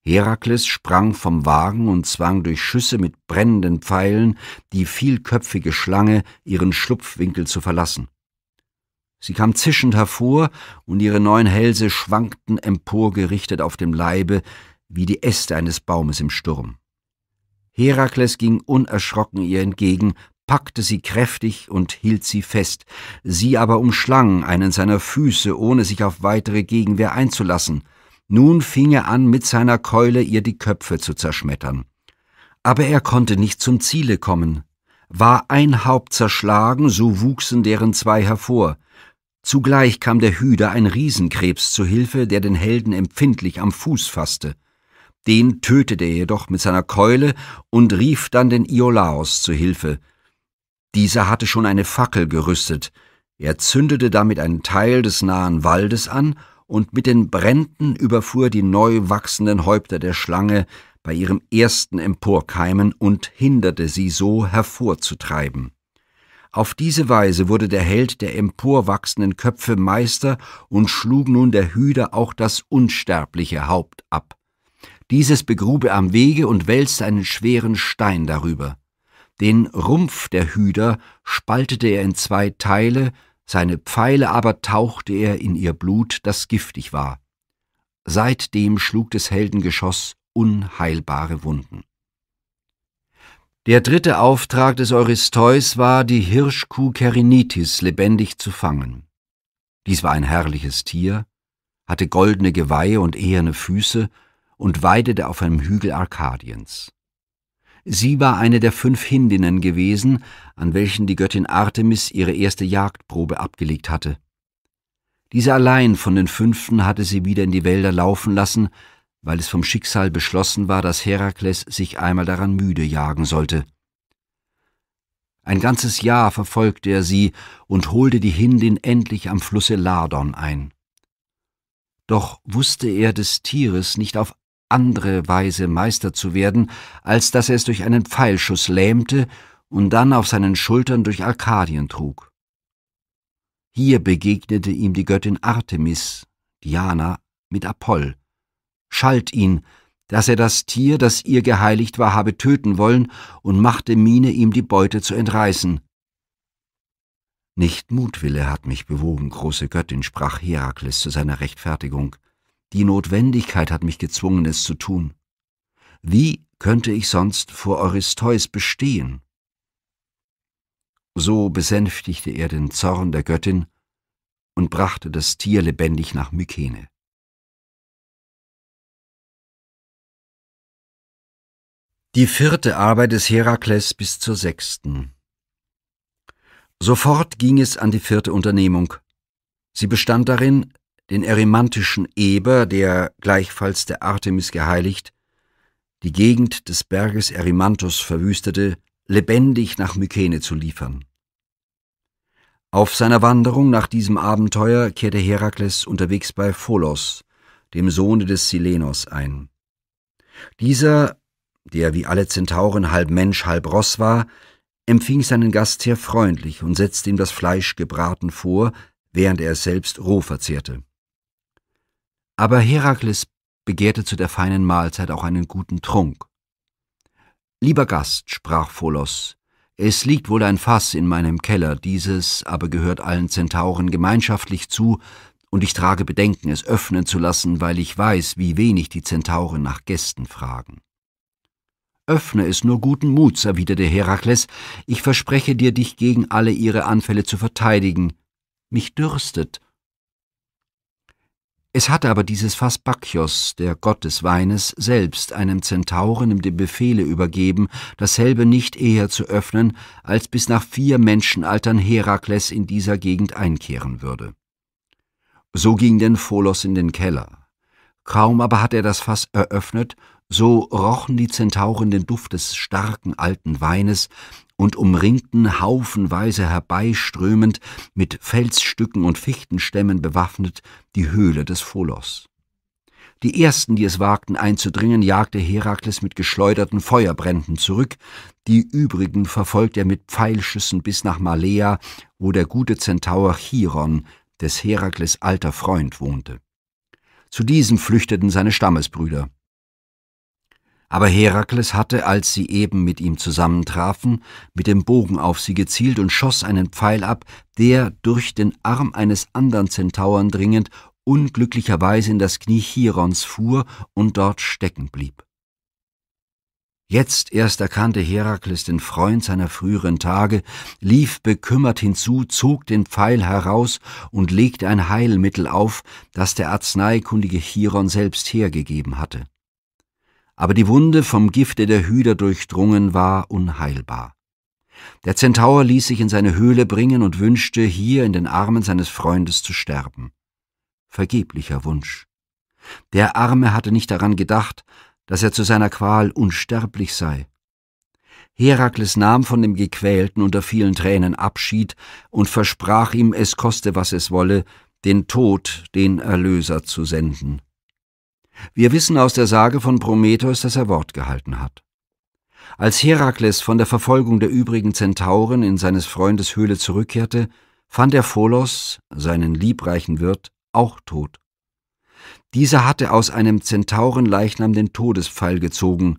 Herakles sprang vom Wagen und zwang durch Schüsse mit brennenden Pfeilen die vielköpfige Schlange, ihren Schlupfwinkel zu verlassen. Sie kam zischend hervor, und ihre neuen Hälse schwankten emporgerichtet auf dem Leibe, wie die Äste eines Baumes im Sturm. Herakles ging unerschrocken ihr entgegen, packte sie kräftig und hielt sie fest. Sie aber umschlang einen seiner Füße, ohne sich auf weitere Gegenwehr einzulassen. Nun fing er an, mit seiner Keule ihr die Köpfe zu zerschmettern. Aber er konnte nicht zum Ziele kommen. War ein Haupt zerschlagen, so wuchsen deren zwei hervor. Zugleich kam der Hüder ein Riesenkrebs zu Hilfe, der den Helden empfindlich am Fuß fasste. Den tötete er jedoch mit seiner Keule und rief dann den Iolaos zu Hilfe. Dieser hatte schon eine Fackel gerüstet. Er zündete damit einen Teil des nahen Waldes an und mit den Bränden überfuhr die neu wachsenden Häupter der Schlange bei ihrem ersten Emporkeimen und hinderte sie so hervorzutreiben. Auf diese Weise wurde der Held der emporwachsenden Köpfe Meister und schlug nun der Hüder auch das unsterbliche Haupt ab. Dieses begrub er am Wege und wälzte einen schweren Stein darüber. Den Rumpf der Hüder spaltete er in zwei Teile, seine Pfeile aber tauchte er in ihr Blut, das giftig war. Seitdem schlug des Helden Geschoss unheilbare Wunden. Der dritte Auftrag des Eurystheus war, die Hirschkuh Kerinitis lebendig zu fangen. Dies war ein herrliches Tier, hatte goldene Geweihe und eherne Füße und weidete auf einem Hügel Arkadiens. Sie war eine der fünf Hindinnen gewesen, an welchen die Göttin Artemis ihre erste Jagdprobe abgelegt hatte. Diese allein von den fünften hatte sie wieder in die Wälder laufen lassen, weil es vom Schicksal beschlossen war, dass Herakles sich einmal daran müde jagen sollte. Ein ganzes Jahr verfolgte er sie und holte die Hindin endlich am Flusse Lardon ein. Doch wusste er des Tieres nicht auf andere Weise Meister zu werden, als dass er es durch einen Pfeilschuss lähmte und dann auf seinen Schultern durch Arkadien trug. Hier begegnete ihm die Göttin Artemis, Diana, mit Apoll, schalt ihn, dass er das Tier, das ihr geheiligt war, habe töten wollen und machte Miene, ihm die Beute zu entreißen. Nicht Mutwille hat mich bewogen, große Göttin, sprach Herakles zu seiner Rechtfertigung. Die Notwendigkeit hat mich gezwungen, es zu tun. Wie könnte ich sonst vor Eurystheus bestehen? So besänftigte er den Zorn der Göttin und brachte das Tier lebendig nach Mykene. Die vierte Arbeit des Herakles bis zur sechsten. Sofort ging es an die vierte Unternehmung. Sie bestand darin, den erimantischen Eber, der gleichfalls der Artemis geheiligt, die Gegend des Berges Erimantos verwüstete, lebendig nach Mykene zu liefern. Auf seiner Wanderung nach diesem Abenteuer kehrte Herakles unterwegs bei Pholos, dem Sohne des Silenos, ein. Dieser der wie alle Zentauren halb Mensch, halb Ross war, empfing seinen Gast sehr freundlich und setzte ihm das Fleisch gebraten vor, während er es selbst roh verzehrte. Aber Herakles begehrte zu der feinen Mahlzeit auch einen guten Trunk. Lieber Gast, sprach Pholos, es liegt wohl ein Fass in meinem Keller, dieses aber gehört allen Zentauren gemeinschaftlich zu, und ich trage Bedenken, es öffnen zu lassen, weil ich weiß, wie wenig die Zentauren nach Gästen fragen. Öffne es nur guten Muts, erwiderte Herakles, ich verspreche dir, dich gegen alle ihre Anfälle zu verteidigen. Mich dürstet. Es hatte aber dieses Fass Bacchus, der Gott des Weines, selbst einem Zentauren im Befehle übergeben, dasselbe nicht eher zu öffnen, als bis nach vier Menschenaltern Herakles in dieser Gegend einkehren würde. So ging denn Pholos in den Keller. Kaum aber hat er das Fass eröffnet, so rochen die Zentauren den Duft des starken alten Weines und umringten haufenweise herbeiströmend, mit Felsstücken und Fichtenstämmen bewaffnet, die Höhle des Pholos. Die ersten, die es wagten einzudringen, jagte Herakles mit geschleuderten Feuerbränden zurück, die übrigen verfolgt er mit Pfeilschüssen bis nach Malea, wo der gute Zentaur Chiron, des Herakles alter Freund, wohnte. Zu diesem flüchteten seine Stammesbrüder. Aber Herakles hatte, als sie eben mit ihm zusammentrafen, mit dem Bogen auf sie gezielt und schoss einen Pfeil ab, der, durch den Arm eines anderen Zentauren dringend, unglücklicherweise in das Knie Chirons fuhr und dort stecken blieb. Jetzt erst erkannte Herakles den Freund seiner früheren Tage, lief bekümmert hinzu, zog den Pfeil heraus und legte ein Heilmittel auf, das der arzneikundige Chiron selbst hergegeben hatte aber die Wunde vom Gifte der Hüder durchdrungen war unheilbar. Der Zentaur ließ sich in seine Höhle bringen und wünschte, hier in den Armen seines Freundes zu sterben. Vergeblicher Wunsch. Der Arme hatte nicht daran gedacht, dass er zu seiner Qual unsterblich sei. Herakles nahm von dem Gequälten unter vielen Tränen Abschied und versprach ihm, es koste, was es wolle, den Tod den Erlöser zu senden. Wir wissen aus der Sage von Prometheus, dass er Wort gehalten hat. Als Herakles von der Verfolgung der übrigen Zentauren in seines Freundes Höhle zurückkehrte, fand er Pholos, seinen liebreichen Wirt, auch tot. Dieser hatte aus einem Zentaurenleichnam den Todespfeil gezogen,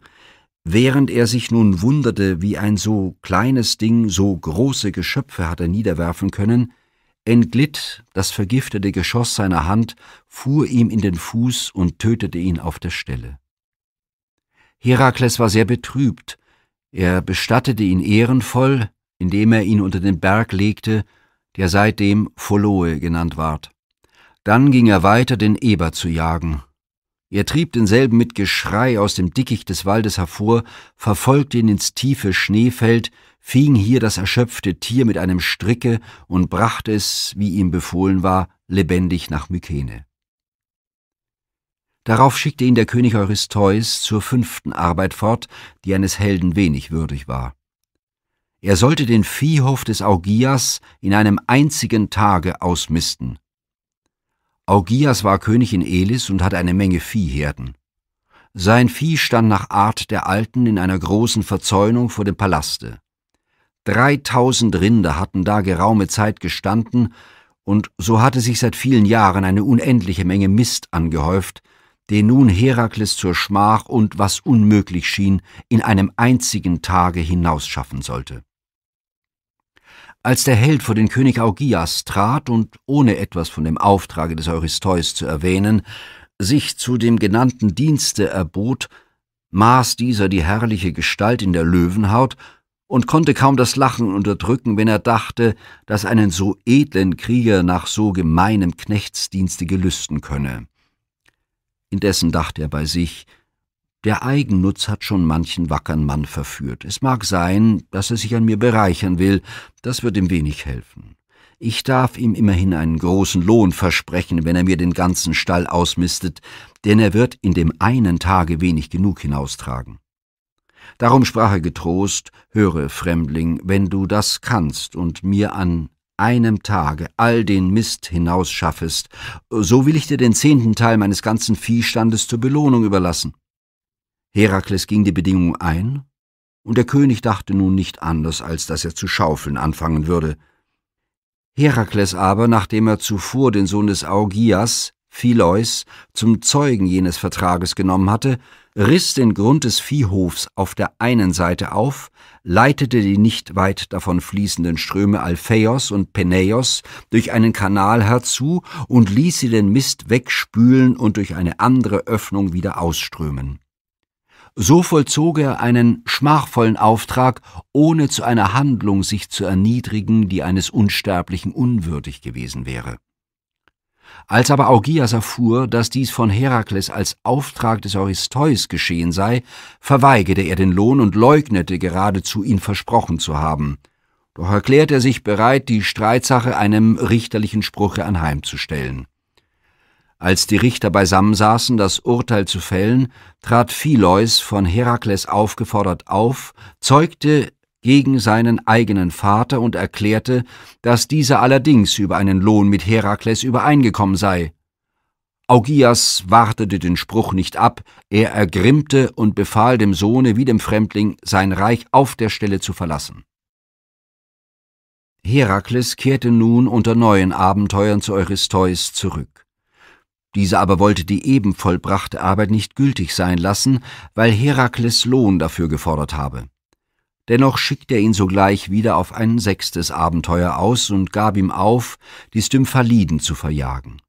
während er sich nun wunderte, wie ein so kleines Ding so große Geschöpfe hatte niederwerfen können, entglitt das vergiftete Geschoss seiner Hand, fuhr ihm in den Fuß und tötete ihn auf der Stelle. Herakles war sehr betrübt, er bestattete ihn ehrenvoll, indem er ihn unter den Berg legte, der seitdem Foloe genannt ward. Dann ging er weiter, den Eber zu jagen, er trieb denselben mit Geschrei aus dem Dickicht des Waldes hervor, verfolgte ihn ins tiefe Schneefeld, fing hier das erschöpfte Tier mit einem Stricke und brachte es, wie ihm befohlen war, lebendig nach Mykene. Darauf schickte ihn der König Eurystheus zur fünften Arbeit fort, die eines Helden wenig würdig war. Er sollte den Viehhof des Augias in einem einzigen Tage ausmisten. Augias war König in Elis und hatte eine Menge Viehherden. Sein Vieh stand nach Art der Alten in einer großen Verzäunung vor dem Palaste. Dreitausend Rinder hatten da geraume Zeit gestanden, und so hatte sich seit vielen Jahren eine unendliche Menge Mist angehäuft, den nun Herakles zur Schmach und was unmöglich schien, in einem einzigen Tage hinausschaffen sollte. Als der Held vor den König Augias trat und, ohne etwas von dem Auftrage des Eurystheus zu erwähnen, sich zu dem genannten Dienste erbot, maß dieser die herrliche Gestalt in der Löwenhaut und konnte kaum das Lachen unterdrücken, wenn er dachte, dass einen so edlen Krieger nach so gemeinem Knechtsdienste gelüsten könne. Indessen dachte er bei sich, der Eigennutz hat schon manchen wackern Mann verführt. Es mag sein, dass er sich an mir bereichern will, das wird ihm wenig helfen. Ich darf ihm immerhin einen großen Lohn versprechen, wenn er mir den ganzen Stall ausmistet, denn er wird in dem einen Tage wenig genug hinaustragen. Darum sprach er getrost, höre, Fremdling, wenn du das kannst und mir an einem Tage all den Mist hinausschaffest, so will ich dir den zehnten Teil meines ganzen Viehstandes zur Belohnung überlassen. Herakles ging die Bedingung ein, und der König dachte nun nicht anders, als dass er zu schaufeln anfangen würde. Herakles aber, nachdem er zuvor den Sohn des Augias, Phileus, zum Zeugen jenes Vertrages genommen hatte, riss den Grund des Viehhofs auf der einen Seite auf, leitete die nicht weit davon fließenden Ströme Alpheos und Peneios durch einen Kanal herzu und ließ sie den Mist wegspülen und durch eine andere Öffnung wieder ausströmen. So vollzog er einen schmachvollen Auftrag, ohne zu einer Handlung sich zu erniedrigen, die eines Unsterblichen unwürdig gewesen wäre. Als aber Augias erfuhr, dass dies von Herakles als Auftrag des Eurystheus geschehen sei, verweigerte er den Lohn und leugnete geradezu, ihn versprochen zu haben. Doch erklärte er sich bereit, die Streitsache einem richterlichen Spruche anheimzustellen. Als die Richter beisammensaßen, das Urteil zu fällen, trat Phileus von Herakles aufgefordert auf, zeugte gegen seinen eigenen Vater und erklärte, dass dieser allerdings über einen Lohn mit Herakles übereingekommen sei. Augias wartete den Spruch nicht ab, er ergrimmte und befahl dem Sohne wie dem Fremdling, sein Reich auf der Stelle zu verlassen. Herakles kehrte nun unter neuen Abenteuern zu Eurystheus zurück. Diese aber wollte die eben vollbrachte Arbeit nicht gültig sein lassen, weil Herakles Lohn dafür gefordert habe. Dennoch schickte er ihn sogleich wieder auf ein sechstes Abenteuer aus und gab ihm auf, die Stymphaliden zu verjagen.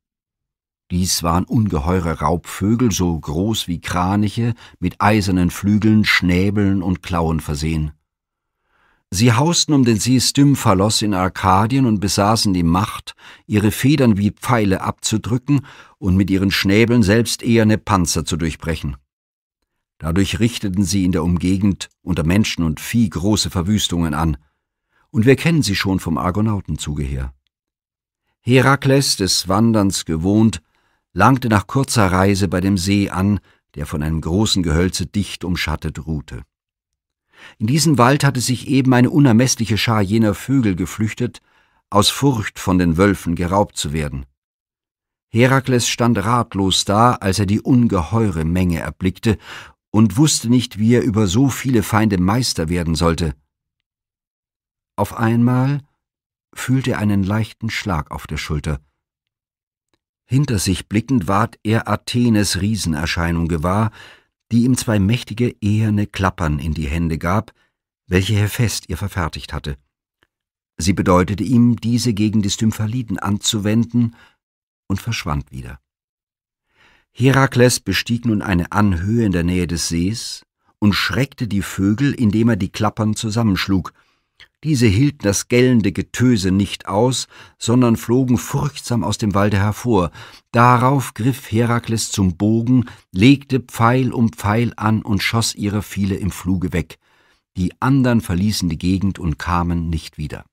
Dies waren ungeheure Raubvögel, so groß wie Kraniche, mit eisernen Flügeln, Schnäbeln und Klauen versehen. Sie hausten um den See Stymphalos in Arkadien und besaßen die Macht, ihre Federn wie Pfeile abzudrücken und mit ihren Schnäbeln selbst eherne Panzer zu durchbrechen. Dadurch richteten sie in der Umgegend unter Menschen und Vieh große Verwüstungen an. Und wir kennen sie schon vom Argonautenzuge her. Herakles, des Wanderns gewohnt, langte nach kurzer Reise bei dem See an, der von einem großen Gehölze dicht umschattet ruhte. In diesen Wald hatte sich eben eine unermessliche Schar jener Vögel geflüchtet, aus Furcht von den Wölfen geraubt zu werden. Herakles stand ratlos da, als er die ungeheure Menge erblickte und wusste nicht, wie er über so viele Feinde Meister werden sollte. Auf einmal fühlte er einen leichten Schlag auf der Schulter. Hinter sich blickend ward er Athenes Riesenerscheinung gewahr, die ihm zwei mächtige eherne Klappern in die Hände gab, welche Herr Fest ihr verfertigt hatte. Sie bedeutete ihm, diese gegen die Stymphaliden anzuwenden und verschwand wieder. Herakles bestieg nun eine Anhöhe in der Nähe des Sees und schreckte die Vögel, indem er die Klappern zusammenschlug, diese hielten das gellende Getöse nicht aus, sondern flogen furchtsam aus dem Walde hervor. Darauf griff Herakles zum Bogen, legte Pfeil um Pfeil an und schoss ihre viele im Fluge weg. Die andern verließen die Gegend und kamen nicht wieder.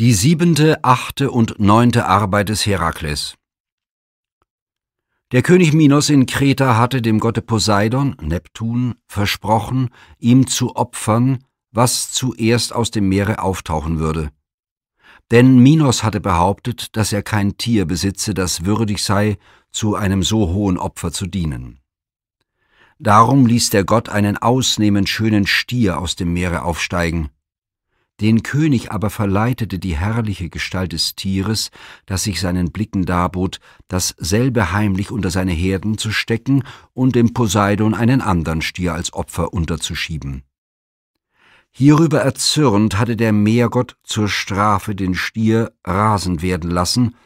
Die siebente, achte und neunte Arbeit des Herakles der König Minos in Kreta hatte dem Gotte Poseidon, Neptun, versprochen, ihm zu opfern, was zuerst aus dem Meere auftauchen würde. Denn Minos hatte behauptet, dass er kein Tier besitze, das würdig sei, zu einem so hohen Opfer zu dienen. Darum ließ der Gott einen ausnehmend schönen Stier aus dem Meere aufsteigen. Den König aber verleitete die herrliche Gestalt des Tieres, das sich seinen Blicken darbot, dasselbe heimlich unter seine Herden zu stecken und dem Poseidon einen anderen Stier als Opfer unterzuschieben. Hierüber erzürnt hatte der Meergott zur Strafe den Stier rasend werden lassen,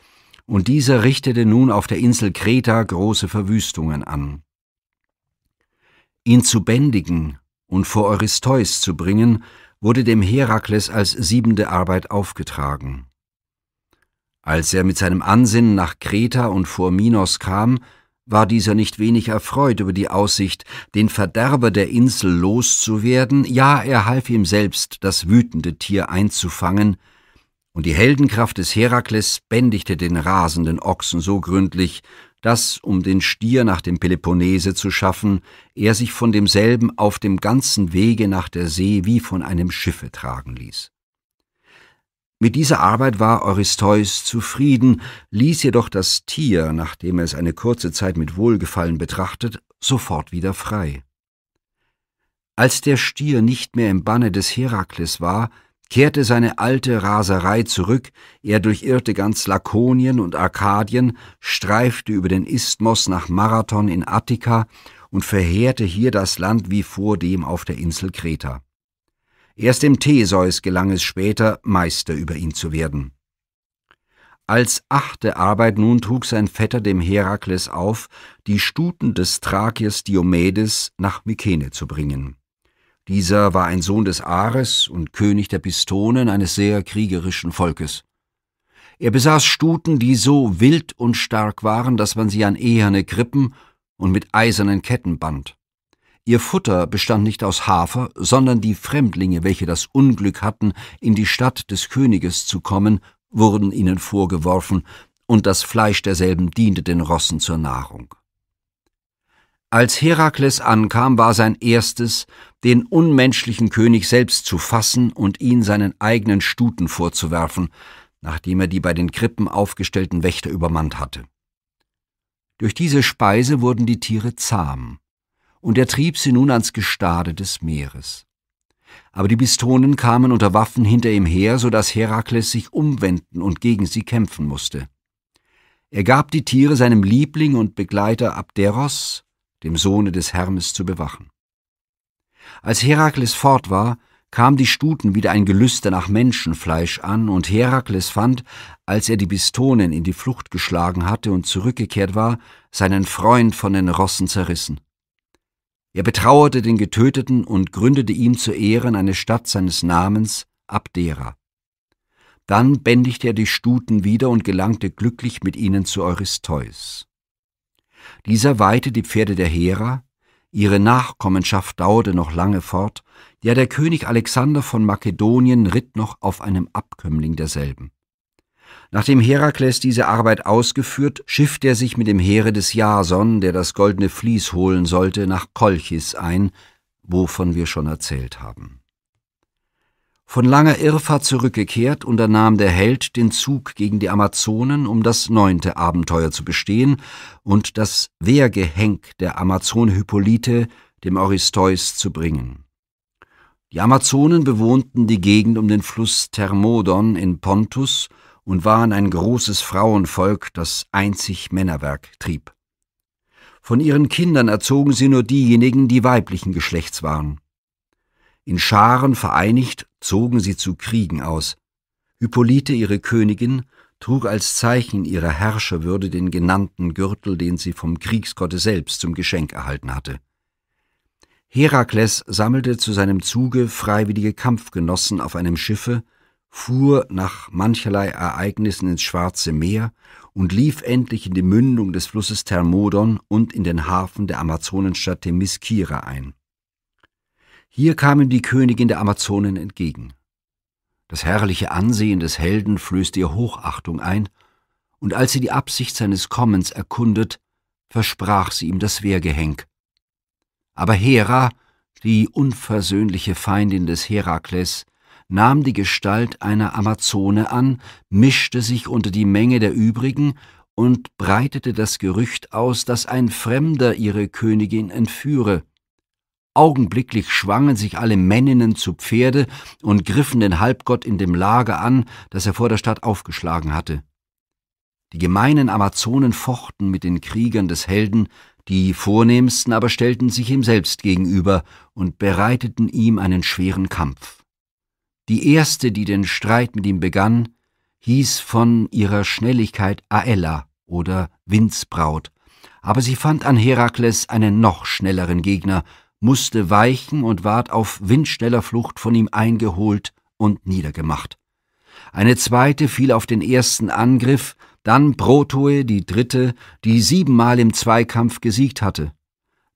und dieser richtete nun auf der Insel Kreta große Verwüstungen an. Ihn zu bändigen und vor Eurystheus zu bringen, wurde dem Herakles als siebende Arbeit aufgetragen. Als er mit seinem Ansinnen nach Kreta und vor Minos kam, war dieser nicht wenig erfreut über die Aussicht, den Verderber der Insel loszuwerden, ja, er half ihm selbst, das wütende Tier einzufangen, und die Heldenkraft des Herakles bändigte den rasenden Ochsen so gründlich, dass, um den Stier nach dem Peloponnese zu schaffen, er sich von demselben auf dem ganzen Wege nach der See wie von einem Schiffe tragen ließ. Mit dieser Arbeit war Eurystheus zufrieden, ließ jedoch das Tier, nachdem er es eine kurze Zeit mit Wohlgefallen betrachtet, sofort wieder frei. Als der Stier nicht mehr im Banne des Herakles war, kehrte seine alte Raserei zurück, er durchirrte ganz Lakonien und Arkadien, streifte über den Isthmos nach Marathon in Attika und verheerte hier das Land wie vordem auf der Insel Kreta. Erst dem Theseus gelang es später, Meister über ihn zu werden. Als achte Arbeit nun trug sein Vetter dem Herakles auf, die Stuten des Thrakiers Diomedes nach Mykene zu bringen. Dieser war ein Sohn des Ares und König der Pistonen, eines sehr kriegerischen Volkes. Er besaß Stuten, die so wild und stark waren, dass man sie an eherne Krippen und mit eisernen Ketten band. Ihr Futter bestand nicht aus Hafer, sondern die Fremdlinge, welche das Unglück hatten, in die Stadt des Königes zu kommen, wurden ihnen vorgeworfen, und das Fleisch derselben diente den Rossen zur Nahrung. Als Herakles ankam, war sein erstes, den unmenschlichen König selbst zu fassen und ihn seinen eigenen Stuten vorzuwerfen, nachdem er die bei den Krippen aufgestellten Wächter übermannt hatte. Durch diese Speise wurden die Tiere zahm, und er trieb sie nun ans Gestade des Meeres. Aber die Pistonen kamen unter Waffen hinter ihm her, so dass Herakles sich umwenden und gegen sie kämpfen musste. Er gab die Tiere seinem Liebling und Begleiter Abderos dem Sohne des Hermes, zu bewachen. Als Herakles fort war, kam die Stuten wieder ein Gelüster nach Menschenfleisch an, und Herakles fand, als er die Pistonen in die Flucht geschlagen hatte und zurückgekehrt war, seinen Freund von den Rossen zerrissen. Er betrauerte den Getöteten und gründete ihm zu Ehren eine Stadt seines Namens, Abdera. Dann bändigte er die Stuten wieder und gelangte glücklich mit ihnen zu Eurystheus. Dieser weihte die Pferde der Hera, ihre Nachkommenschaft dauerte noch lange fort, ja der König Alexander von Makedonien ritt noch auf einem Abkömmling derselben. Nachdem Herakles diese Arbeit ausgeführt, schiffte er sich mit dem Heere des Jason, der das goldene Vlies holen sollte, nach Kolchis ein, wovon wir schon erzählt haben. Von langer Irrfahrt zurückgekehrt, unternahm der Held den Zug gegen die Amazonen, um das neunte Abenteuer zu bestehen und das Wehrgehenk der Amazon Hypolite dem Oristeus zu bringen. Die Amazonen bewohnten die Gegend um den Fluss Thermodon in Pontus und waren ein großes Frauenvolk, das einzig Männerwerk trieb. Von ihren Kindern erzogen sie nur diejenigen, die weiblichen Geschlechts waren. In Scharen vereinigt zogen sie zu Kriegen aus. Hippolyte, ihre Königin, trug als Zeichen ihrer Herrscherwürde den genannten Gürtel, den sie vom Kriegsgotte selbst zum Geschenk erhalten hatte. Herakles sammelte zu seinem Zuge freiwillige Kampfgenossen auf einem Schiffe, fuhr nach mancherlei Ereignissen ins Schwarze Meer und lief endlich in die Mündung des Flusses Thermodon und in den Hafen der Amazonenstadt Themiskira ein. Hier kam ihm die Königin der Amazonen entgegen. Das herrliche Ansehen des Helden flößte ihr Hochachtung ein, und als sie die Absicht seines Kommens erkundet, versprach sie ihm das Wehrgehenk. Aber Hera, die unversöhnliche Feindin des Herakles, nahm die Gestalt einer Amazone an, mischte sich unter die Menge der übrigen und breitete das Gerücht aus, dass ein Fremder ihre Königin entführe, Augenblicklich schwangen sich alle Männinnen zu Pferde und griffen den Halbgott in dem Lager an, das er vor der Stadt aufgeschlagen hatte. Die gemeinen Amazonen fochten mit den Kriegern des Helden, die vornehmsten aber stellten sich ihm selbst gegenüber und bereiteten ihm einen schweren Kampf. Die erste, die den Streit mit ihm begann, hieß von ihrer Schnelligkeit Aella oder Windsbraut, aber sie fand an Herakles einen noch schnelleren Gegner, musste weichen und ward auf windschneller Flucht von ihm eingeholt und niedergemacht. Eine zweite fiel auf den ersten Angriff, dann Protoe, die dritte, die siebenmal im Zweikampf gesiegt hatte.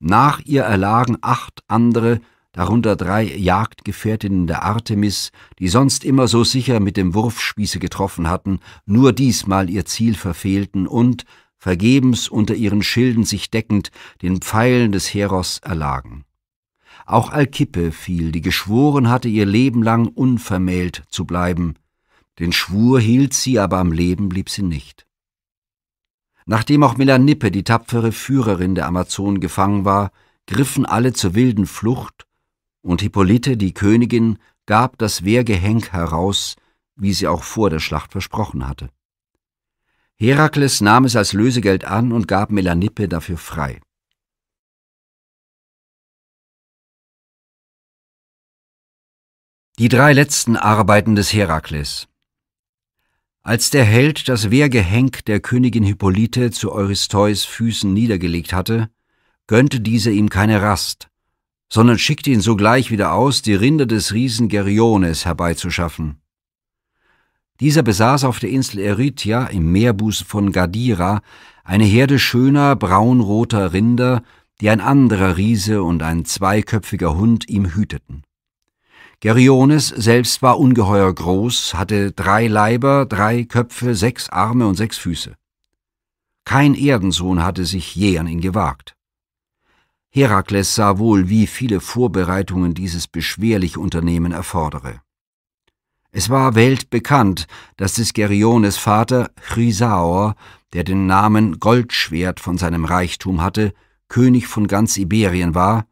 Nach ihr erlagen acht andere, darunter drei Jagdgefährtinnen der Artemis, die sonst immer so sicher mit dem Wurfspieße getroffen hatten, nur diesmal ihr Ziel verfehlten und, vergebens unter ihren Schilden sich deckend, den Pfeilen des Heros erlagen. Auch Alkippe fiel, die geschworen hatte, ihr Leben lang unvermählt zu bleiben. Den Schwur hielt sie, aber am Leben blieb sie nicht. Nachdem auch Melanippe, die tapfere Führerin der Amazonen, gefangen war, griffen alle zur wilden Flucht, und Hippolyte, die Königin, gab das Wehrgehenk heraus, wie sie auch vor der Schlacht versprochen hatte. Herakles nahm es als Lösegeld an und gab Melanippe dafür frei. Die drei letzten Arbeiten des Herakles. Als der Held das Wehrgehenk der Königin Hippolyte zu Eurystheus Füßen niedergelegt hatte, gönnte dieser ihm keine Rast, sondern schickte ihn sogleich wieder aus, die Rinder des Riesen Geriones herbeizuschaffen. Dieser besaß auf der Insel Erythia im Meerbusen von Gadira eine Herde schöner braunroter Rinder, die ein anderer Riese und ein zweiköpfiger Hund ihm hüteten. Geriones selbst war ungeheuer groß, hatte drei Leiber, drei Köpfe, sechs Arme und sechs Füße. Kein Erdensohn hatte sich je an ihn gewagt. Herakles sah wohl, wie viele Vorbereitungen dieses beschwerliche Unternehmen erfordere. Es war weltbekannt, dass des Geriones Vater Chrysaor, der den Namen Goldschwert von seinem Reichtum hatte, König von ganz Iberien war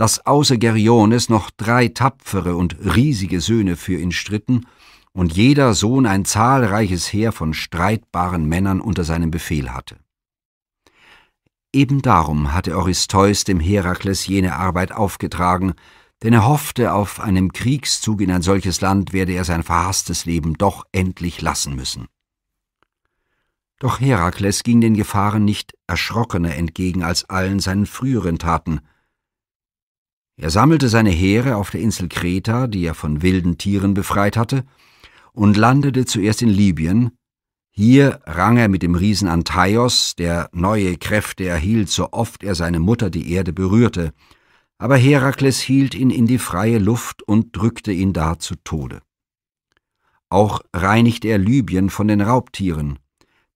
dass außer Geriones noch drei tapfere und riesige Söhne für ihn stritten und jeder Sohn ein zahlreiches Heer von streitbaren Männern unter seinem Befehl hatte. Eben darum hatte Oristeus dem Herakles jene Arbeit aufgetragen, denn er hoffte, auf einem Kriegszug in ein solches Land werde er sein verhasstes Leben doch endlich lassen müssen. Doch Herakles ging den Gefahren nicht erschrockener entgegen als allen seinen früheren Taten – er sammelte seine Heere auf der Insel Kreta, die er von wilden Tieren befreit hatte, und landete zuerst in Libyen. Hier rang er mit dem Riesen Antaios, der neue Kräfte erhielt, so oft er seine Mutter die Erde berührte, aber Herakles hielt ihn in die freie Luft und drückte ihn da zu Tode. Auch reinigte er Libyen von den Raubtieren,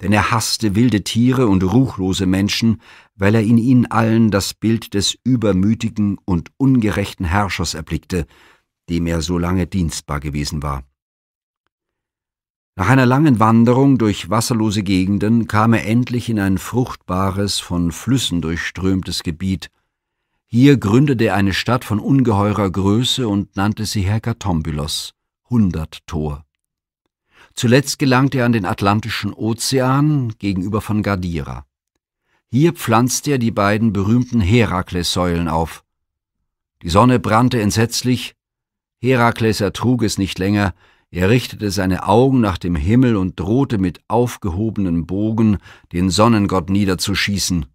denn er hasste wilde Tiere und ruchlose Menschen, weil er in ihnen allen das Bild des übermütigen und ungerechten Herrschers erblickte, dem er so lange dienstbar gewesen war. Nach einer langen Wanderung durch wasserlose Gegenden kam er endlich in ein fruchtbares, von Flüssen durchströmtes Gebiet. Hier gründete er eine Stadt von ungeheurer Größe und nannte sie Herkatombylos, hundert Tor. Zuletzt gelangte er an den Atlantischen Ozean gegenüber von Gadira. Hier pflanzte er die beiden berühmten Herakles-Säulen auf. Die Sonne brannte entsetzlich. Herakles ertrug es nicht länger. Er richtete seine Augen nach dem Himmel und drohte mit aufgehobenen Bogen, den Sonnengott niederzuschießen.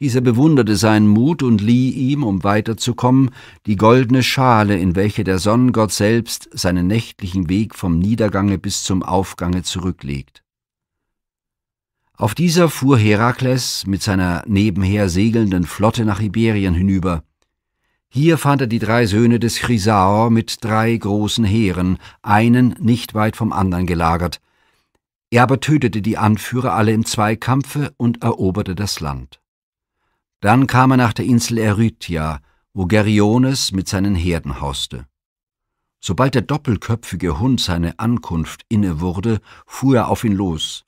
Dieser bewunderte seinen Mut und lieh ihm, um weiterzukommen, die goldene Schale, in welche der Sonnengott selbst seinen nächtlichen Weg vom Niedergange bis zum Aufgange zurücklegt. Auf dieser fuhr Herakles mit seiner nebenher segelnden Flotte nach Iberien hinüber. Hier fand er die drei Söhne des Chrysaor mit drei großen Heeren, einen nicht weit vom anderen gelagert. Er aber tötete die Anführer alle im Zweikampfe und eroberte das Land. Dann kam er nach der Insel Erythia, wo Geriones mit seinen Herden hauste. Sobald der doppelköpfige Hund seine Ankunft inne wurde, fuhr er auf ihn los.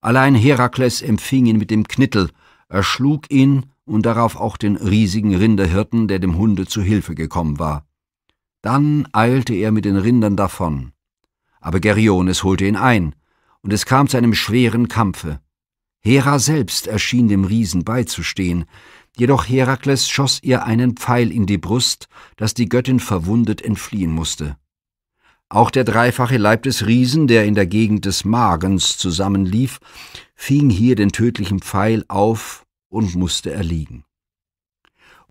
Allein Herakles empfing ihn mit dem Knittel, erschlug ihn und darauf auch den riesigen Rinderhirten, der dem Hunde zu Hilfe gekommen war. Dann eilte er mit den Rindern davon. Aber Geriones holte ihn ein, und es kam zu einem schweren Kampfe. Hera selbst erschien dem Riesen beizustehen, jedoch Herakles schoss ihr einen Pfeil in die Brust, dass die Göttin verwundet entfliehen musste. Auch der dreifache Leib des Riesen, der in der Gegend des Magens zusammenlief, fing hier den tödlichen Pfeil auf und musste erliegen.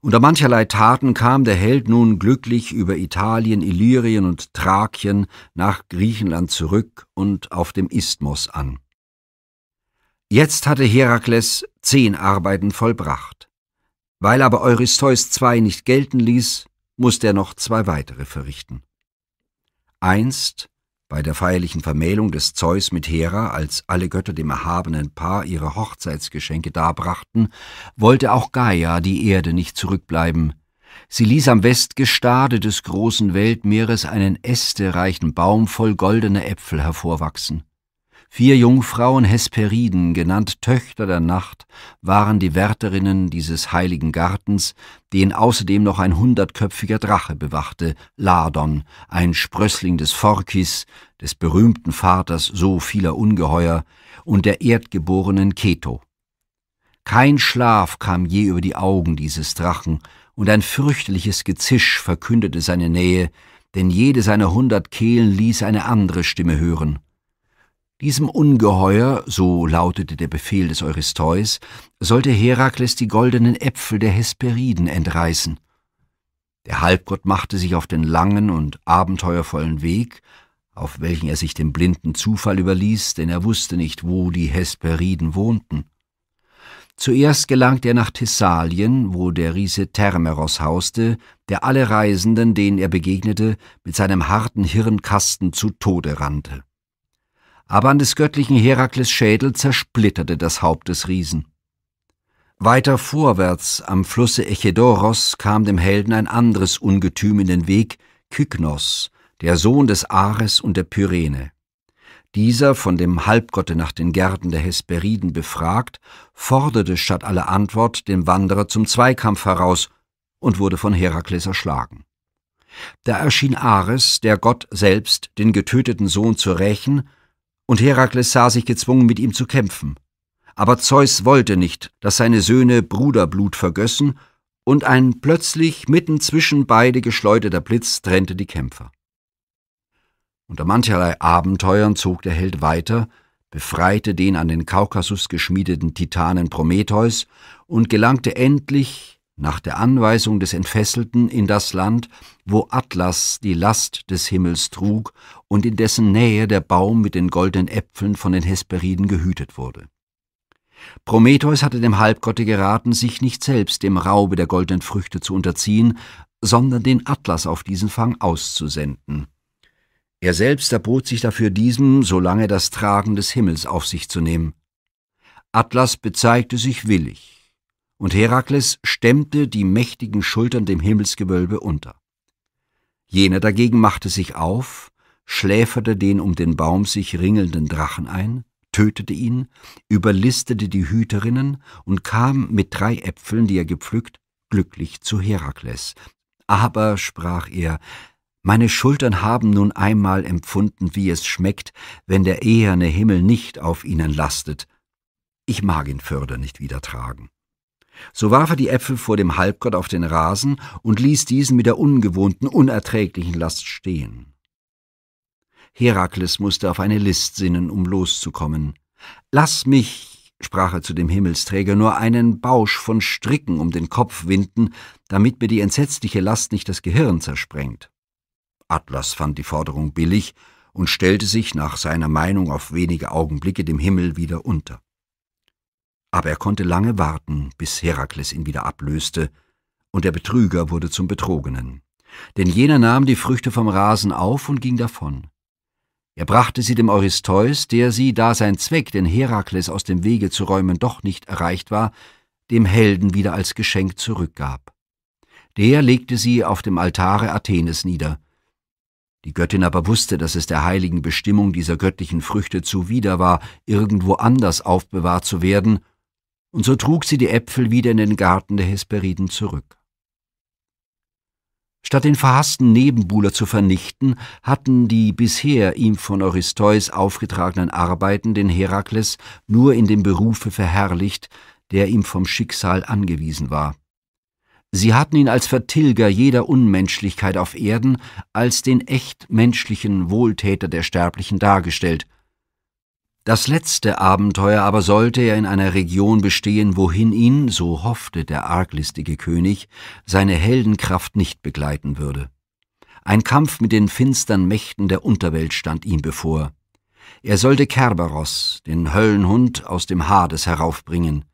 Unter mancherlei Taten kam der Held nun glücklich über Italien, Illyrien und Thrakien nach Griechenland zurück und auf dem Isthmus an. Jetzt hatte Herakles zehn Arbeiten vollbracht. Weil aber Eurystheus zwei nicht gelten ließ, musste er noch zwei weitere verrichten. Einst, bei der feierlichen Vermählung des Zeus mit Hera, als alle Götter dem erhabenen Paar ihre Hochzeitsgeschenke darbrachten, wollte auch Gaia die Erde nicht zurückbleiben. Sie ließ am Westgestade des großen Weltmeeres einen ästereichen Baum voll goldener Äpfel hervorwachsen. Vier Jungfrauen Hesperiden, genannt Töchter der Nacht, waren die Wärterinnen dieses heiligen Gartens, den außerdem noch ein hundertköpfiger Drache bewachte, Ladon, ein Sprössling des Forkis, des berühmten Vaters so vieler Ungeheuer, und der erdgeborenen Keto. Kein Schlaf kam je über die Augen dieses Drachen, und ein fürchterliches Gezisch verkündete seine Nähe, denn jede seiner hundert Kehlen ließ eine andere Stimme hören. Diesem Ungeheuer, so lautete der Befehl des Eurystheus, sollte Herakles die goldenen Äpfel der Hesperiden entreißen. Der Halbgott machte sich auf den langen und abenteuervollen Weg, auf welchen er sich dem blinden Zufall überließ, denn er wusste nicht, wo die Hesperiden wohnten. Zuerst gelangte er nach Thessalien, wo der Riese Thermeros hauste, der alle Reisenden, denen er begegnete, mit seinem harten Hirnkasten zu Tode rannte aber an des göttlichen Herakles Schädel zersplitterte das Haupt des Riesen. Weiter vorwärts am Flusse Echedoros kam dem Helden ein anderes Ungetüm in den Weg, Kyknos, der Sohn des Ares und der Pyrene. Dieser, von dem Halbgotte nach den Gärten der Hesperiden befragt, forderte statt aller Antwort den Wanderer zum Zweikampf heraus und wurde von Herakles erschlagen. Da erschien Ares, der Gott selbst, den getöteten Sohn zu rächen, und Herakles sah sich gezwungen, mit ihm zu kämpfen. Aber Zeus wollte nicht, dass seine Söhne Bruderblut vergössen, und ein plötzlich mitten zwischen beide geschleuderter Blitz trennte die Kämpfer. Unter mancherlei Abenteuern zog der Held weiter, befreite den an den Kaukasus geschmiedeten Titanen Prometheus und gelangte endlich nach der Anweisung des Entfesselten in das Land, wo Atlas die Last des Himmels trug und in dessen Nähe der Baum mit den goldenen Äpfeln von den Hesperiden gehütet wurde. Prometheus hatte dem Halbgotte geraten, sich nicht selbst dem Raube der goldenen Früchte zu unterziehen, sondern den Atlas auf diesen Fang auszusenden. Er selbst erbot sich dafür diesem, solange das Tragen des Himmels auf sich zu nehmen. Atlas bezeigte sich willig, und Herakles stemmte die mächtigen Schultern dem Himmelsgewölbe unter. Jener dagegen machte sich auf, schläferte den um den Baum sich ringelnden Drachen ein, tötete ihn, überlistete die Hüterinnen und kam mit drei Äpfeln, die er gepflückt, glücklich zu Herakles. Aber, sprach er, meine Schultern haben nun einmal empfunden, wie es schmeckt, wenn der eherne Himmel nicht auf ihnen lastet. Ich mag ihn Förder nicht wieder tragen. So warf er die Äpfel vor dem Halbgott auf den Rasen und ließ diesen mit der ungewohnten, unerträglichen Last stehen. Herakles musste auf eine List sinnen, um loszukommen. Lass mich, sprach er zu dem Himmelsträger, nur einen Bausch von Stricken um den Kopf winden, damit mir die entsetzliche Last nicht das Gehirn zersprengt. Atlas fand die Forderung billig und stellte sich nach seiner Meinung auf wenige Augenblicke dem Himmel wieder unter aber er konnte lange warten, bis Herakles ihn wieder ablöste, und der Betrüger wurde zum Betrogenen. Denn jener nahm die Früchte vom Rasen auf und ging davon. Er brachte sie dem Eurystheus, der sie, da sein Zweck, den Herakles aus dem Wege zu räumen, doch nicht erreicht war, dem Helden wieder als Geschenk zurückgab. Der legte sie auf dem Altare Athenes nieder. Die Göttin aber wusste, dass es der heiligen Bestimmung dieser göttlichen Früchte zuwider war, irgendwo anders aufbewahrt zu werden, und so trug sie die Äpfel wieder in den Garten der Hesperiden zurück. Statt den verhassten Nebenbuhler zu vernichten, hatten die bisher ihm von Oristeus aufgetragenen Arbeiten den Herakles nur in dem Berufe verherrlicht, der ihm vom Schicksal angewiesen war. Sie hatten ihn als Vertilger jeder Unmenschlichkeit auf Erden, als den echt menschlichen Wohltäter der Sterblichen dargestellt, das letzte Abenteuer aber sollte er in einer Region bestehen, wohin ihn, so hoffte der arglistige König, seine Heldenkraft nicht begleiten würde. Ein Kampf mit den finstern Mächten der Unterwelt stand ihm bevor. Er sollte Kerberos, den Höllenhund, aus dem Hades heraufbringen –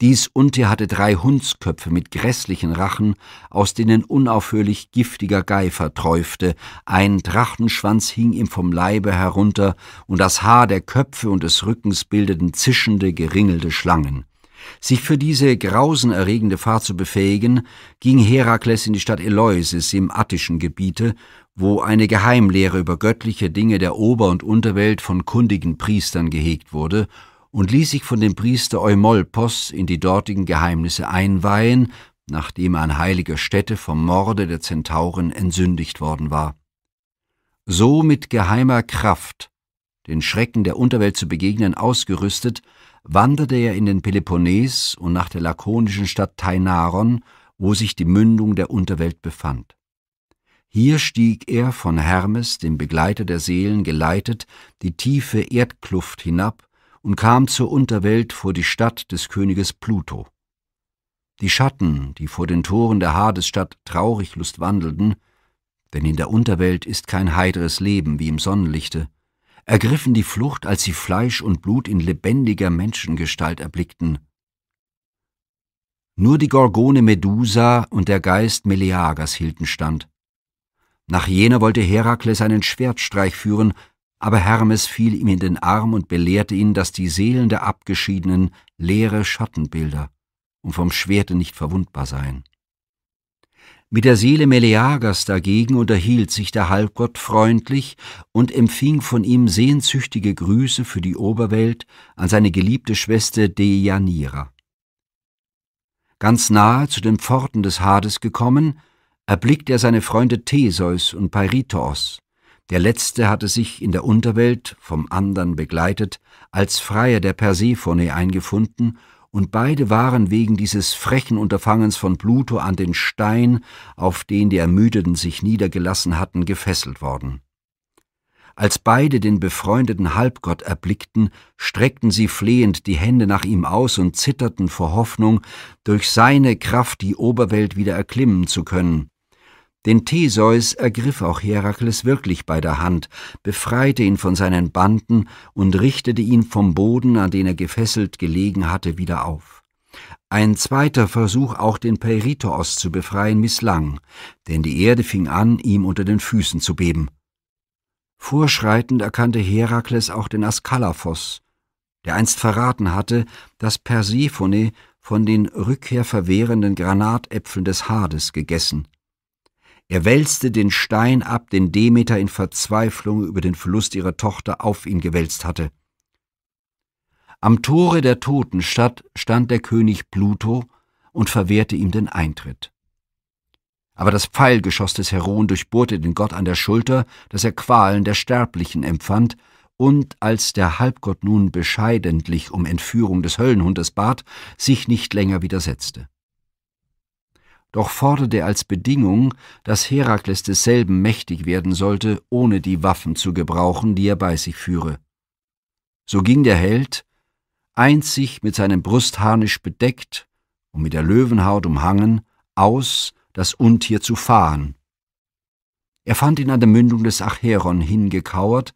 dies Untier hatte drei Hundsköpfe mit grässlichen Rachen, aus denen unaufhörlich giftiger Geifer träufte, ein Drachenschwanz hing ihm vom Leibe herunter, und das Haar der Köpfe und des Rückens bildeten zischende, geringelte Schlangen. Sich für diese grausenerregende Fahrt zu befähigen, ging Herakles in die Stadt Eleusis im attischen Gebiete, wo eine Geheimlehre über göttliche Dinge der Ober- und Unterwelt von kundigen Priestern gehegt wurde und ließ sich von dem Priester Eumolpos in die dortigen Geheimnisse einweihen, nachdem er an heiliger Stätte vom Morde der Zentauren entsündigt worden war. So mit geheimer Kraft, den Schrecken der Unterwelt zu begegnen, ausgerüstet, wanderte er in den Peloponnes und nach der lakonischen Stadt Tainaron, wo sich die Mündung der Unterwelt befand. Hier stieg er von Hermes, dem Begleiter der Seelen, geleitet, die tiefe Erdkluft hinab und kam zur Unterwelt vor die Stadt des Königes Pluto. Die Schatten, die vor den Toren der Hadesstadt traurig Lust wandelten, denn in der Unterwelt ist kein heiteres Leben wie im Sonnenlichte, ergriffen die Flucht, als sie Fleisch und Blut in lebendiger Menschengestalt erblickten. Nur die Gorgone Medusa und der Geist Meleagas hielten stand. Nach jener wollte Herakles einen Schwertstreich führen, aber Hermes fiel ihm in den Arm und belehrte ihn, dass die Seelen der Abgeschiedenen leere Schattenbilder und vom Schwerte nicht verwundbar seien. Mit der Seele Meleagers dagegen unterhielt sich der Halbgott freundlich und empfing von ihm sehnsüchtige Grüße für die Oberwelt an seine geliebte Schwester Deianira. Ganz nahe zu den Pforten des Hades gekommen, erblickt er seine Freunde Theseus und Peirithoos, der letzte hatte sich in der Unterwelt, vom andern begleitet, als Freier der Persephone eingefunden, und beide waren wegen dieses frechen Unterfangens von Pluto an den Stein, auf den die Ermüdeten sich niedergelassen hatten, gefesselt worden. Als beide den befreundeten Halbgott erblickten, streckten sie flehend die Hände nach ihm aus und zitterten vor Hoffnung, durch seine Kraft die Oberwelt wieder erklimmen zu können. Den Theseus ergriff auch Herakles wirklich bei der Hand, befreite ihn von seinen Banden und richtete ihn vom Boden, an den er gefesselt gelegen hatte, wieder auf. Ein zweiter Versuch, auch den Peritoos zu befreien, misslang, denn die Erde fing an, ihm unter den Füßen zu beben. Vorschreitend erkannte Herakles auch den Askalaphos, der einst verraten hatte, dass Persephone von den rückkehrverwehrenden Granatäpfeln des Hades gegessen er wälzte den Stein ab, den Demeter in Verzweiflung über den Verlust ihrer Tochter auf ihn gewälzt hatte. Am Tore der Totenstadt stand der König Pluto und verwehrte ihm den Eintritt. Aber das Pfeilgeschoss des Heron durchbohrte den Gott an der Schulter, dass er Qualen der Sterblichen empfand, und als der Halbgott nun bescheidentlich um Entführung des Höllenhundes bat, sich nicht länger widersetzte doch forderte als Bedingung, dass Herakles desselben mächtig werden sollte, ohne die Waffen zu gebrauchen, die er bei sich führe. So ging der Held, einzig mit seinem Brustharnisch bedeckt und mit der Löwenhaut umhangen, aus, das Untier zu fahren. Er fand ihn an der Mündung des Acheron hingekauert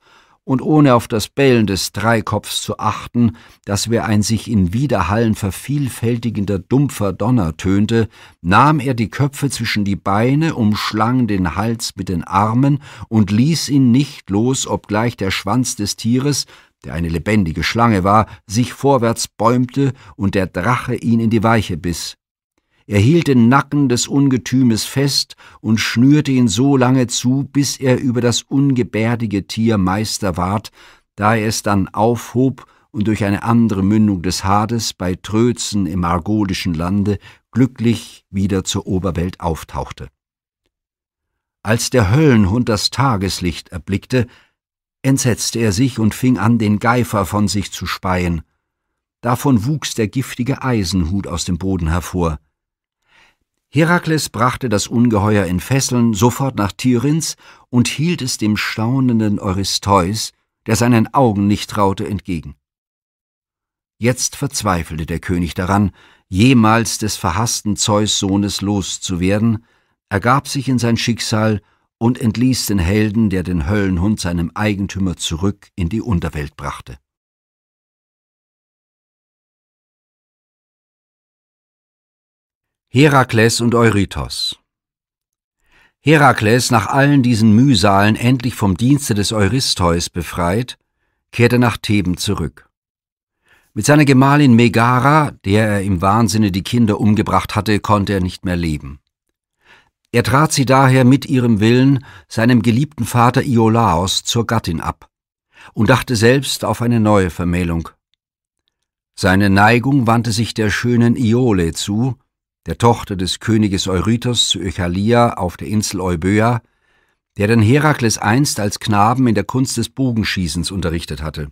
und ohne auf das Bellen des Dreikopfs zu achten, das wie ein sich in Widerhallen vervielfältigender dumpfer Donner tönte, nahm er die Köpfe zwischen die Beine, umschlang den Hals mit den Armen und ließ ihn nicht los, obgleich der Schwanz des Tieres, der eine lebendige Schlange war, sich vorwärts bäumte und der Drache ihn in die Weiche biss. Er hielt den Nacken des Ungetümes fest und schnürte ihn so lange zu, bis er über das ungebärdige Tier Meister ward, da er es dann aufhob und durch eine andere Mündung des Hades bei Trözen im argolischen Lande glücklich wieder zur Oberwelt auftauchte. Als der Höllenhund das Tageslicht erblickte, entsetzte er sich und fing an, den Geifer von sich zu speien. Davon wuchs der giftige Eisenhut aus dem Boden hervor. Herakles brachte das Ungeheuer in Fesseln sofort nach Tiryns und hielt es dem staunenden Eurystheus, der seinen Augen nicht traute, entgegen. Jetzt verzweifelte der König daran, jemals des verhassten Zeus Sohnes loszuwerden, ergab sich in sein Schicksal und entließ den Helden, der den Höllenhund seinem Eigentümer zurück in die Unterwelt brachte. Herakles und Eurytos Herakles, nach allen diesen Mühsalen endlich vom Dienste des Eurystheus befreit, kehrte nach Theben zurück. Mit seiner Gemahlin Megara, der er im Wahnsinne die Kinder umgebracht hatte, konnte er nicht mehr leben. Er trat sie daher mit ihrem Willen seinem geliebten Vater Iolaos zur Gattin ab und dachte selbst auf eine neue Vermählung. Seine Neigung wandte sich der schönen Iole zu, der Tochter des Königes Eurytos zu Öchalia auf der Insel Euböa, der den Herakles einst als Knaben in der Kunst des Bogenschießens unterrichtet hatte.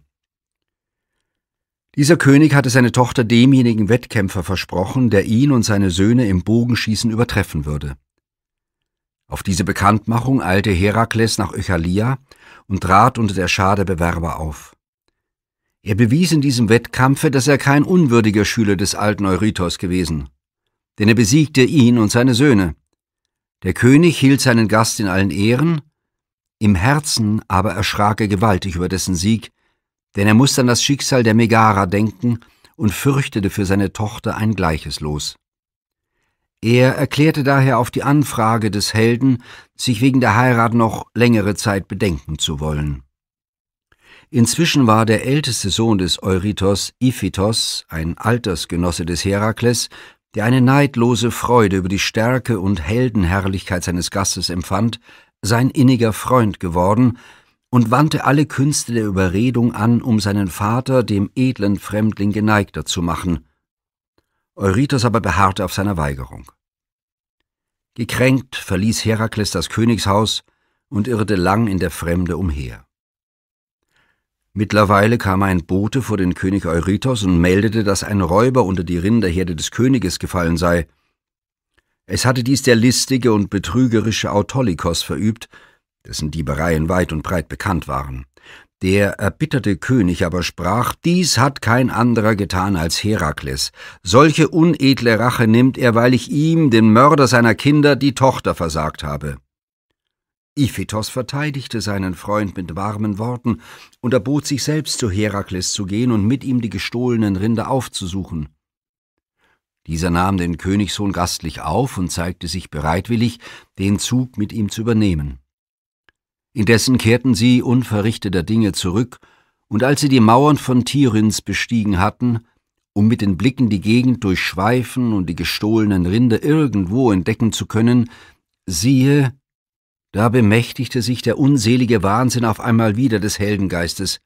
Dieser König hatte seine Tochter demjenigen Wettkämpfer versprochen, der ihn und seine Söhne im Bogenschießen übertreffen würde. Auf diese Bekanntmachung eilte Herakles nach Öchalia und trat unter der Schar der Bewerber auf. Er bewies in diesem Wettkampfe, dass er kein unwürdiger Schüler des alten Eurytos gewesen denn er besiegte ihn und seine Söhne. Der König hielt seinen Gast in allen Ehren, im Herzen aber erschrak er gewaltig über dessen Sieg, denn er musste an das Schicksal der Megara denken und fürchtete für seine Tochter ein gleiches Los. Er erklärte daher auf die Anfrage des Helden, sich wegen der Heirat noch längere Zeit bedenken zu wollen. Inzwischen war der älteste Sohn des Eurytos, Iphitos, ein Altersgenosse des Herakles, der eine neidlose Freude über die Stärke und Heldenherrlichkeit seines Gastes empfand, sein inniger Freund geworden und wandte alle Künste der Überredung an, um seinen Vater dem edlen Fremdling geneigter zu machen. Eurytos aber beharrte auf seiner Weigerung. Gekränkt verließ Herakles das Königshaus und irrte lang in der Fremde umher. Mittlerweile kam ein Bote vor den König Eurytos und meldete, dass ein Räuber unter die Rinderherde des Königes gefallen sei. Es hatte dies der listige und betrügerische Autolikos verübt, dessen Diebereien weit und breit bekannt waren. Der erbitterte König aber sprach, dies hat kein anderer getan als Herakles. Solche unedle Rache nimmt er, weil ich ihm, den Mörder seiner Kinder, die Tochter versagt habe. Iphitos verteidigte seinen Freund mit warmen Worten und erbot sich selbst zu Herakles zu gehen und mit ihm die gestohlenen Rinder aufzusuchen. Dieser nahm den Königssohn gastlich auf und zeigte sich bereitwillig, den Zug mit ihm zu übernehmen. Indessen kehrten sie unverrichteter Dinge zurück, und als sie die Mauern von Tirins bestiegen hatten, um mit den Blicken die Gegend durchschweifen und die gestohlenen Rinder irgendwo entdecken zu können, siehe, da bemächtigte sich der unselige Wahnsinn auf einmal wieder des Heldengeistes.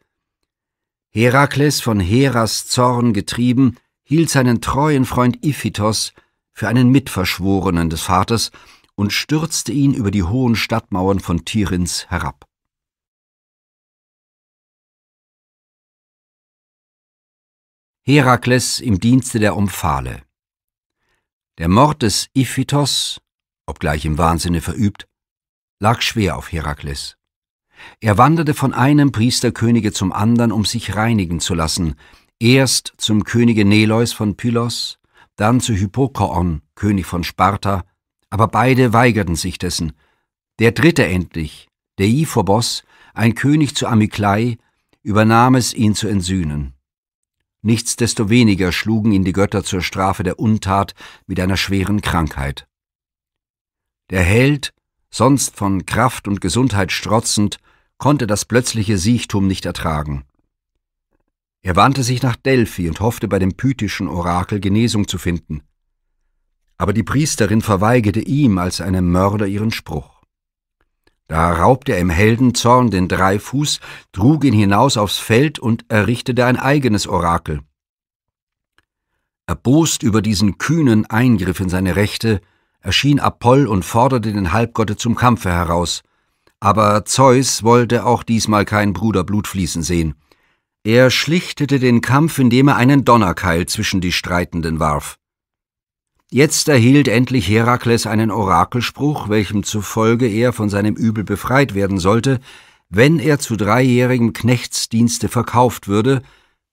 Herakles, von Heras Zorn getrieben, hielt seinen treuen Freund Iphitos für einen Mitverschworenen des Vaters und stürzte ihn über die hohen Stadtmauern von Tirins herab. Herakles im Dienste der Omphale. Der Mord des Iphitos, obgleich im Wahnsinne verübt, lag schwer auf Herakles. Er wanderte von einem Priesterkönige zum anderen, um sich reinigen zu lassen, erst zum Könige Neleus von Pylos, dann zu Hypokoon, König von Sparta, aber beide weigerten sich dessen. Der dritte endlich, der Deiophobos, ein König zu Amiklei, übernahm es, ihn zu entsühnen. Nichtsdestoweniger schlugen ihn die Götter zur Strafe der Untat mit einer schweren Krankheit. Der Held sonst von Kraft und Gesundheit strotzend, konnte das plötzliche Siechtum nicht ertragen. Er wandte sich nach Delphi und hoffte bei dem pythischen Orakel Genesung zu finden. Aber die Priesterin verweigerte ihm als einem Mörder ihren Spruch. Da raubte er im Heldenzorn den Dreifuß, trug ihn hinaus aufs Feld und errichtete ein eigenes Orakel. Erbost über diesen kühnen Eingriff in seine Rechte, erschien Apoll und forderte den Halbgotte zum Kampfe heraus. Aber Zeus wollte auch diesmal kein Bruderblut fließen sehen. Er schlichtete den Kampf, indem er einen Donnerkeil zwischen die Streitenden warf. Jetzt erhielt endlich Herakles einen Orakelspruch, welchem zufolge er von seinem Übel befreit werden sollte, wenn er zu dreijährigem Knechtsdienste verkauft würde,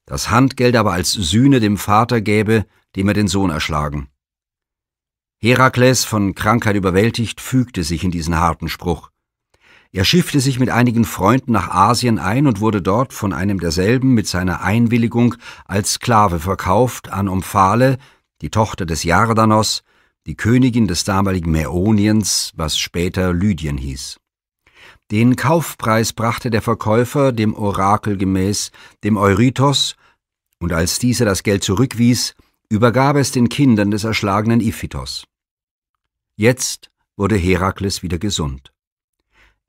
das Handgeld aber als Sühne dem Vater gäbe, dem er den Sohn erschlagen. Herakles, von Krankheit überwältigt, fügte sich in diesen harten Spruch. Er schiffte sich mit einigen Freunden nach Asien ein und wurde dort von einem derselben mit seiner Einwilligung als Sklave verkauft an Omphale, die Tochter des Jardanos, die Königin des damaligen Mäoniens, was später Lydien hieß. Den Kaufpreis brachte der Verkäufer dem Orakel gemäß dem Eurytos, und als dieser das Geld zurückwies, übergab es den Kindern des erschlagenen Iphitos. Jetzt wurde Herakles wieder gesund.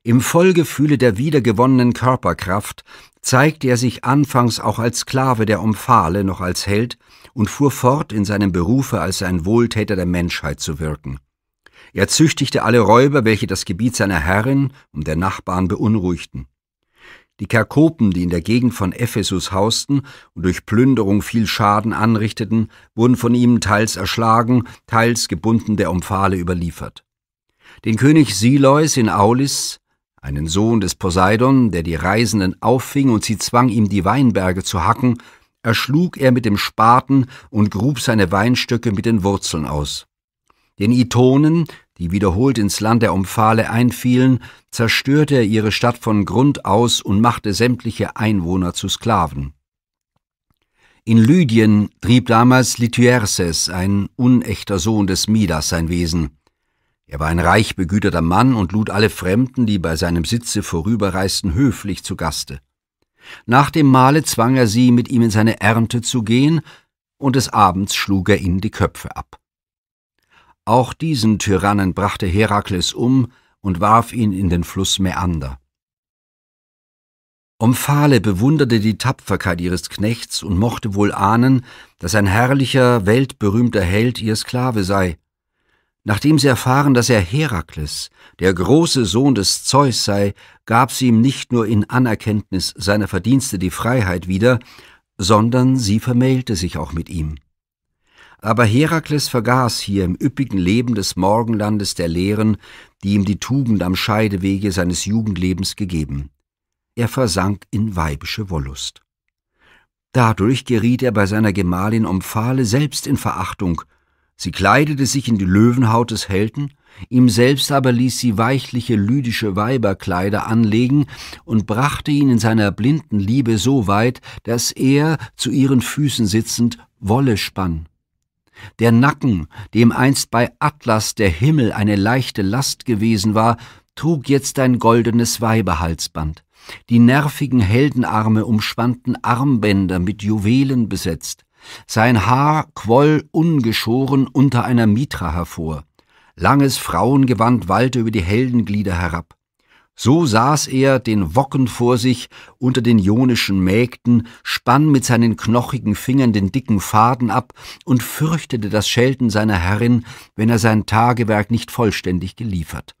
Im Vollgefühle der wiedergewonnenen Körperkraft zeigte er sich anfangs auch als Sklave der Omphale noch als Held und fuhr fort, in seinem Berufe als ein Wohltäter der Menschheit zu wirken. Er züchtigte alle Räuber, welche das Gebiet seiner Herrin und der Nachbarn beunruhigten. Die Kerkopen, die in der Gegend von Ephesus hausten und durch Plünderung viel Schaden anrichteten, wurden von ihm teils erschlagen, teils gebunden der Omphale überliefert. Den König Silois in Aulis, einen Sohn des Poseidon, der die Reisenden auffing und sie zwang, ihm die Weinberge zu hacken, erschlug er mit dem Spaten und grub seine Weinstöcke mit den Wurzeln aus. Den Itonen, die wiederholt ins Land der Omphale einfielen, zerstörte er ihre Stadt von Grund aus und machte sämtliche Einwohner zu Sklaven. In Lydien trieb damals Lithuerses, ein unechter Sohn des Midas, sein Wesen. Er war ein reich begüterter Mann und lud alle Fremden, die bei seinem Sitze vorüberreisten, höflich zu Gaste. Nach dem Mahle zwang er sie, mit ihm in seine Ernte zu gehen, und des Abends schlug er ihnen die Köpfe ab. Auch diesen Tyrannen brachte Herakles um und warf ihn in den Fluss Mäander. Omphale bewunderte die Tapferkeit ihres Knechts und mochte wohl ahnen, dass ein herrlicher, weltberühmter Held ihr Sklave sei. Nachdem sie erfahren, dass er Herakles, der große Sohn des Zeus sei, gab sie ihm nicht nur in Anerkenntnis seiner Verdienste die Freiheit wieder, sondern sie vermählte sich auch mit ihm. Aber Herakles vergaß hier im üppigen Leben des Morgenlandes der Lehren, die ihm die Tugend am Scheidewege seines Jugendlebens gegeben. Er versank in weibische Wollust. Dadurch geriet er bei seiner Gemahlin Omphale selbst in Verachtung. Sie kleidete sich in die Löwenhaut des Helden, ihm selbst aber ließ sie weichliche lydische Weiberkleider anlegen und brachte ihn in seiner blinden Liebe so weit, dass er, zu ihren Füßen sitzend, Wolle spann. Der Nacken, dem einst bei Atlas der Himmel eine leichte Last gewesen war, trug jetzt ein goldenes Weiberhalsband. Die nervigen Heldenarme umspannten Armbänder mit Juwelen besetzt. Sein Haar quoll ungeschoren unter einer Mitra hervor. Langes Frauengewand wallte über die Heldenglieder herab. So saß er, den Wocken vor sich, unter den ionischen Mägden, spann mit seinen knochigen Fingern den dicken Faden ab und fürchtete das Schelten seiner Herrin, wenn er sein Tagewerk nicht vollständig geliefert.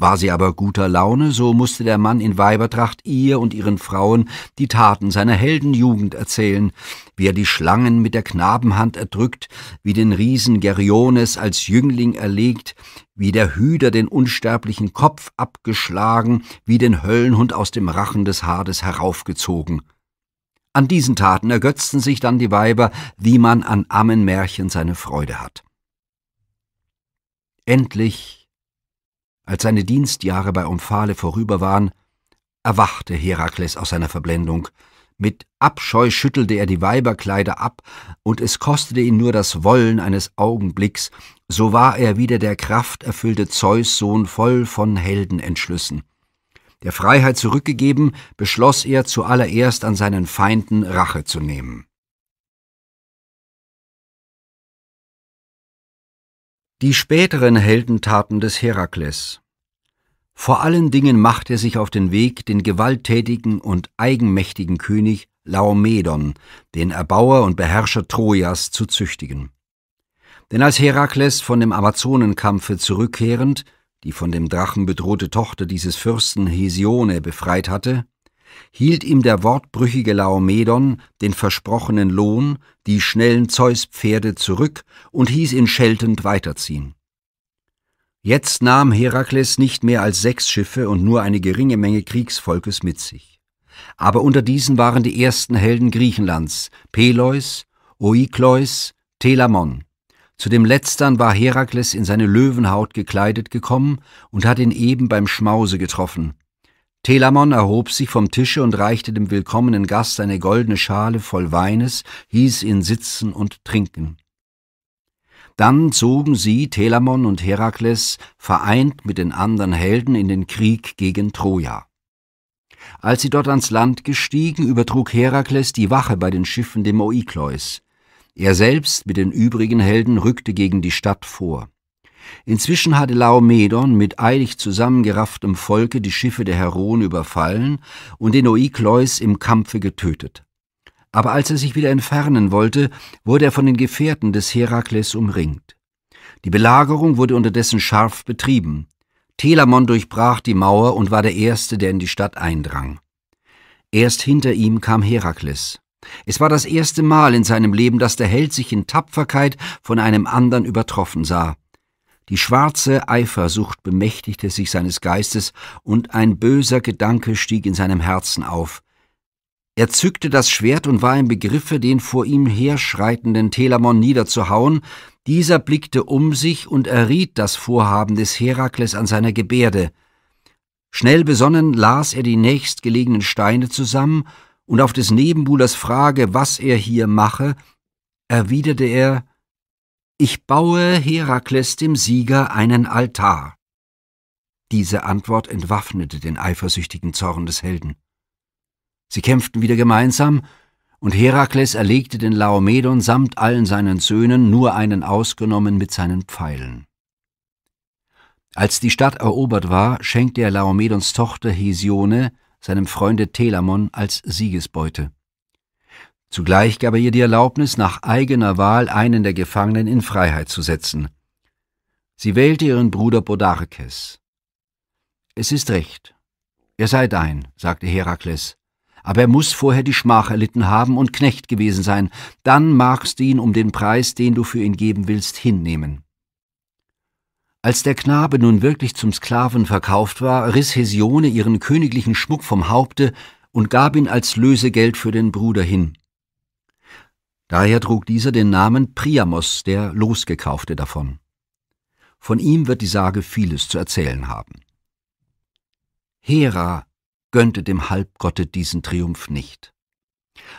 War sie aber guter Laune, so musste der Mann in Weibertracht ihr und ihren Frauen die Taten seiner Heldenjugend erzählen, wie er die Schlangen mit der Knabenhand erdrückt, wie den Riesen Geriones als Jüngling erlegt, wie der Hüder den unsterblichen Kopf abgeschlagen, wie den Höllenhund aus dem Rachen des Hades heraufgezogen. An diesen Taten ergötzten sich dann die Weiber, wie man an Ammenmärchen seine Freude hat. Endlich als seine Dienstjahre bei Omphale vorüber waren, erwachte Herakles aus seiner Verblendung. Mit Abscheu schüttelte er die Weiberkleider ab, und es kostete ihn nur das Wollen eines Augenblicks, so war er wieder der krafterfüllte Zeussohn voll von Heldenentschlüssen. Der Freiheit zurückgegeben, beschloss er zuallererst an seinen Feinden Rache zu nehmen. Die späteren Heldentaten des Herakles. Vor allen Dingen macht er sich auf den Weg, den gewalttätigen und eigenmächtigen König Laomedon, den Erbauer und Beherrscher Trojas, zu züchtigen. Denn als Herakles von dem Amazonenkampfe zurückkehrend die von dem Drachen bedrohte Tochter dieses Fürsten Hesione befreit hatte, hielt ihm der wortbrüchige Laomedon den versprochenen Lohn, die schnellen Zeuspferde zurück und hieß ihn scheltend weiterziehen. Jetzt nahm Herakles nicht mehr als sechs Schiffe und nur eine geringe Menge Kriegsvolkes mit sich. Aber unter diesen waren die ersten Helden Griechenlands, Peleus, Oikleus, Telamon. Zu dem letztern war Herakles in seine Löwenhaut gekleidet gekommen und hat ihn eben beim Schmause getroffen, Telamon erhob sich vom Tische und reichte dem willkommenen Gast eine goldene Schale voll Weines, hieß ihn sitzen und trinken. Dann zogen sie, Telamon und Herakles, vereint mit den anderen Helden in den Krieg gegen Troja. Als sie dort ans Land gestiegen, übertrug Herakles die Wache bei den Schiffen dem Oikleus. Er selbst mit den übrigen Helden rückte gegen die Stadt vor. Inzwischen hatte Laomedon mit eilig zusammengerafftem Volke die Schiffe der Heroen überfallen und den Oikleus im Kampfe getötet. Aber als er sich wieder entfernen wollte, wurde er von den Gefährten des Herakles umringt. Die Belagerung wurde unterdessen scharf betrieben. Telamon durchbrach die Mauer und war der Erste, der in die Stadt eindrang. Erst hinter ihm kam Herakles. Es war das erste Mal in seinem Leben, dass der Held sich in Tapferkeit von einem anderen übertroffen sah. Die schwarze Eifersucht bemächtigte sich seines Geistes, und ein böser Gedanke stieg in seinem Herzen auf. Er zückte das Schwert und war im Begriffe, den vor ihm herschreitenden Telamon niederzuhauen. Dieser blickte um sich und erriet das Vorhaben des Herakles an seiner Gebärde. Schnell besonnen las er die nächstgelegenen Steine zusammen, und auf des Nebenbuhlers Frage, was er hier mache, erwiderte er, ich baue Herakles dem Sieger einen Altar. Diese Antwort entwaffnete den eifersüchtigen Zorn des Helden. Sie kämpften wieder gemeinsam, und Herakles erlegte den Laomedon samt allen seinen Söhnen, nur einen ausgenommen mit seinen Pfeilen. Als die Stadt erobert war, schenkte er Laomedons Tochter Hesione seinem Freunde Telamon als Siegesbeute. Zugleich gab er ihr die Erlaubnis, nach eigener Wahl einen der Gefangenen in Freiheit zu setzen. Sie wählte ihren Bruder Bodarkes. Es ist recht. Er sei dein, sagte Herakles, aber er muss vorher die Schmach erlitten haben und Knecht gewesen sein, dann magst du ihn um den Preis, den du für ihn geben willst, hinnehmen. Als der Knabe nun wirklich zum Sklaven verkauft war, riss Hesione ihren königlichen Schmuck vom Haupte und gab ihn als Lösegeld für den Bruder hin. Daher trug dieser den Namen Priamos, der Losgekaufte davon. Von ihm wird die Sage vieles zu erzählen haben. Hera gönnte dem Halbgotte diesen Triumph nicht.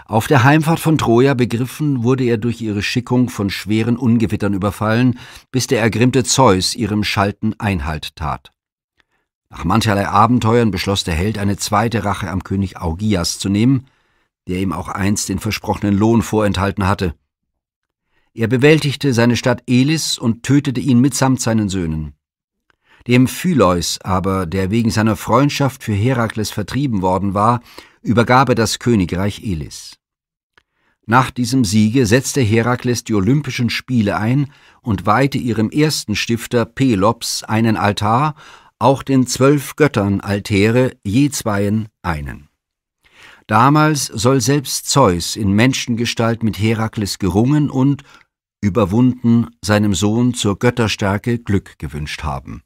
Auf der Heimfahrt von Troja begriffen, wurde er durch ihre Schickung von schweren Ungewittern überfallen, bis der ergrimmte Zeus ihrem Schalten Einhalt tat. Nach mancherlei Abenteuern beschloss der Held, eine zweite Rache am König Augias zu nehmen – der ihm auch einst den versprochenen Lohn vorenthalten hatte. Er bewältigte seine Stadt Elis und tötete ihn mitsamt seinen Söhnen. Dem Phyleus aber, der wegen seiner Freundschaft für Herakles vertrieben worden war, übergab er das Königreich Elis. Nach diesem Siege setzte Herakles die Olympischen Spiele ein und weihte ihrem ersten Stifter Pelops einen Altar, auch den zwölf Göttern Altäre je zweien einen. Damals soll selbst Zeus in Menschengestalt mit Herakles gerungen und, überwunden, seinem Sohn zur Götterstärke Glück gewünscht haben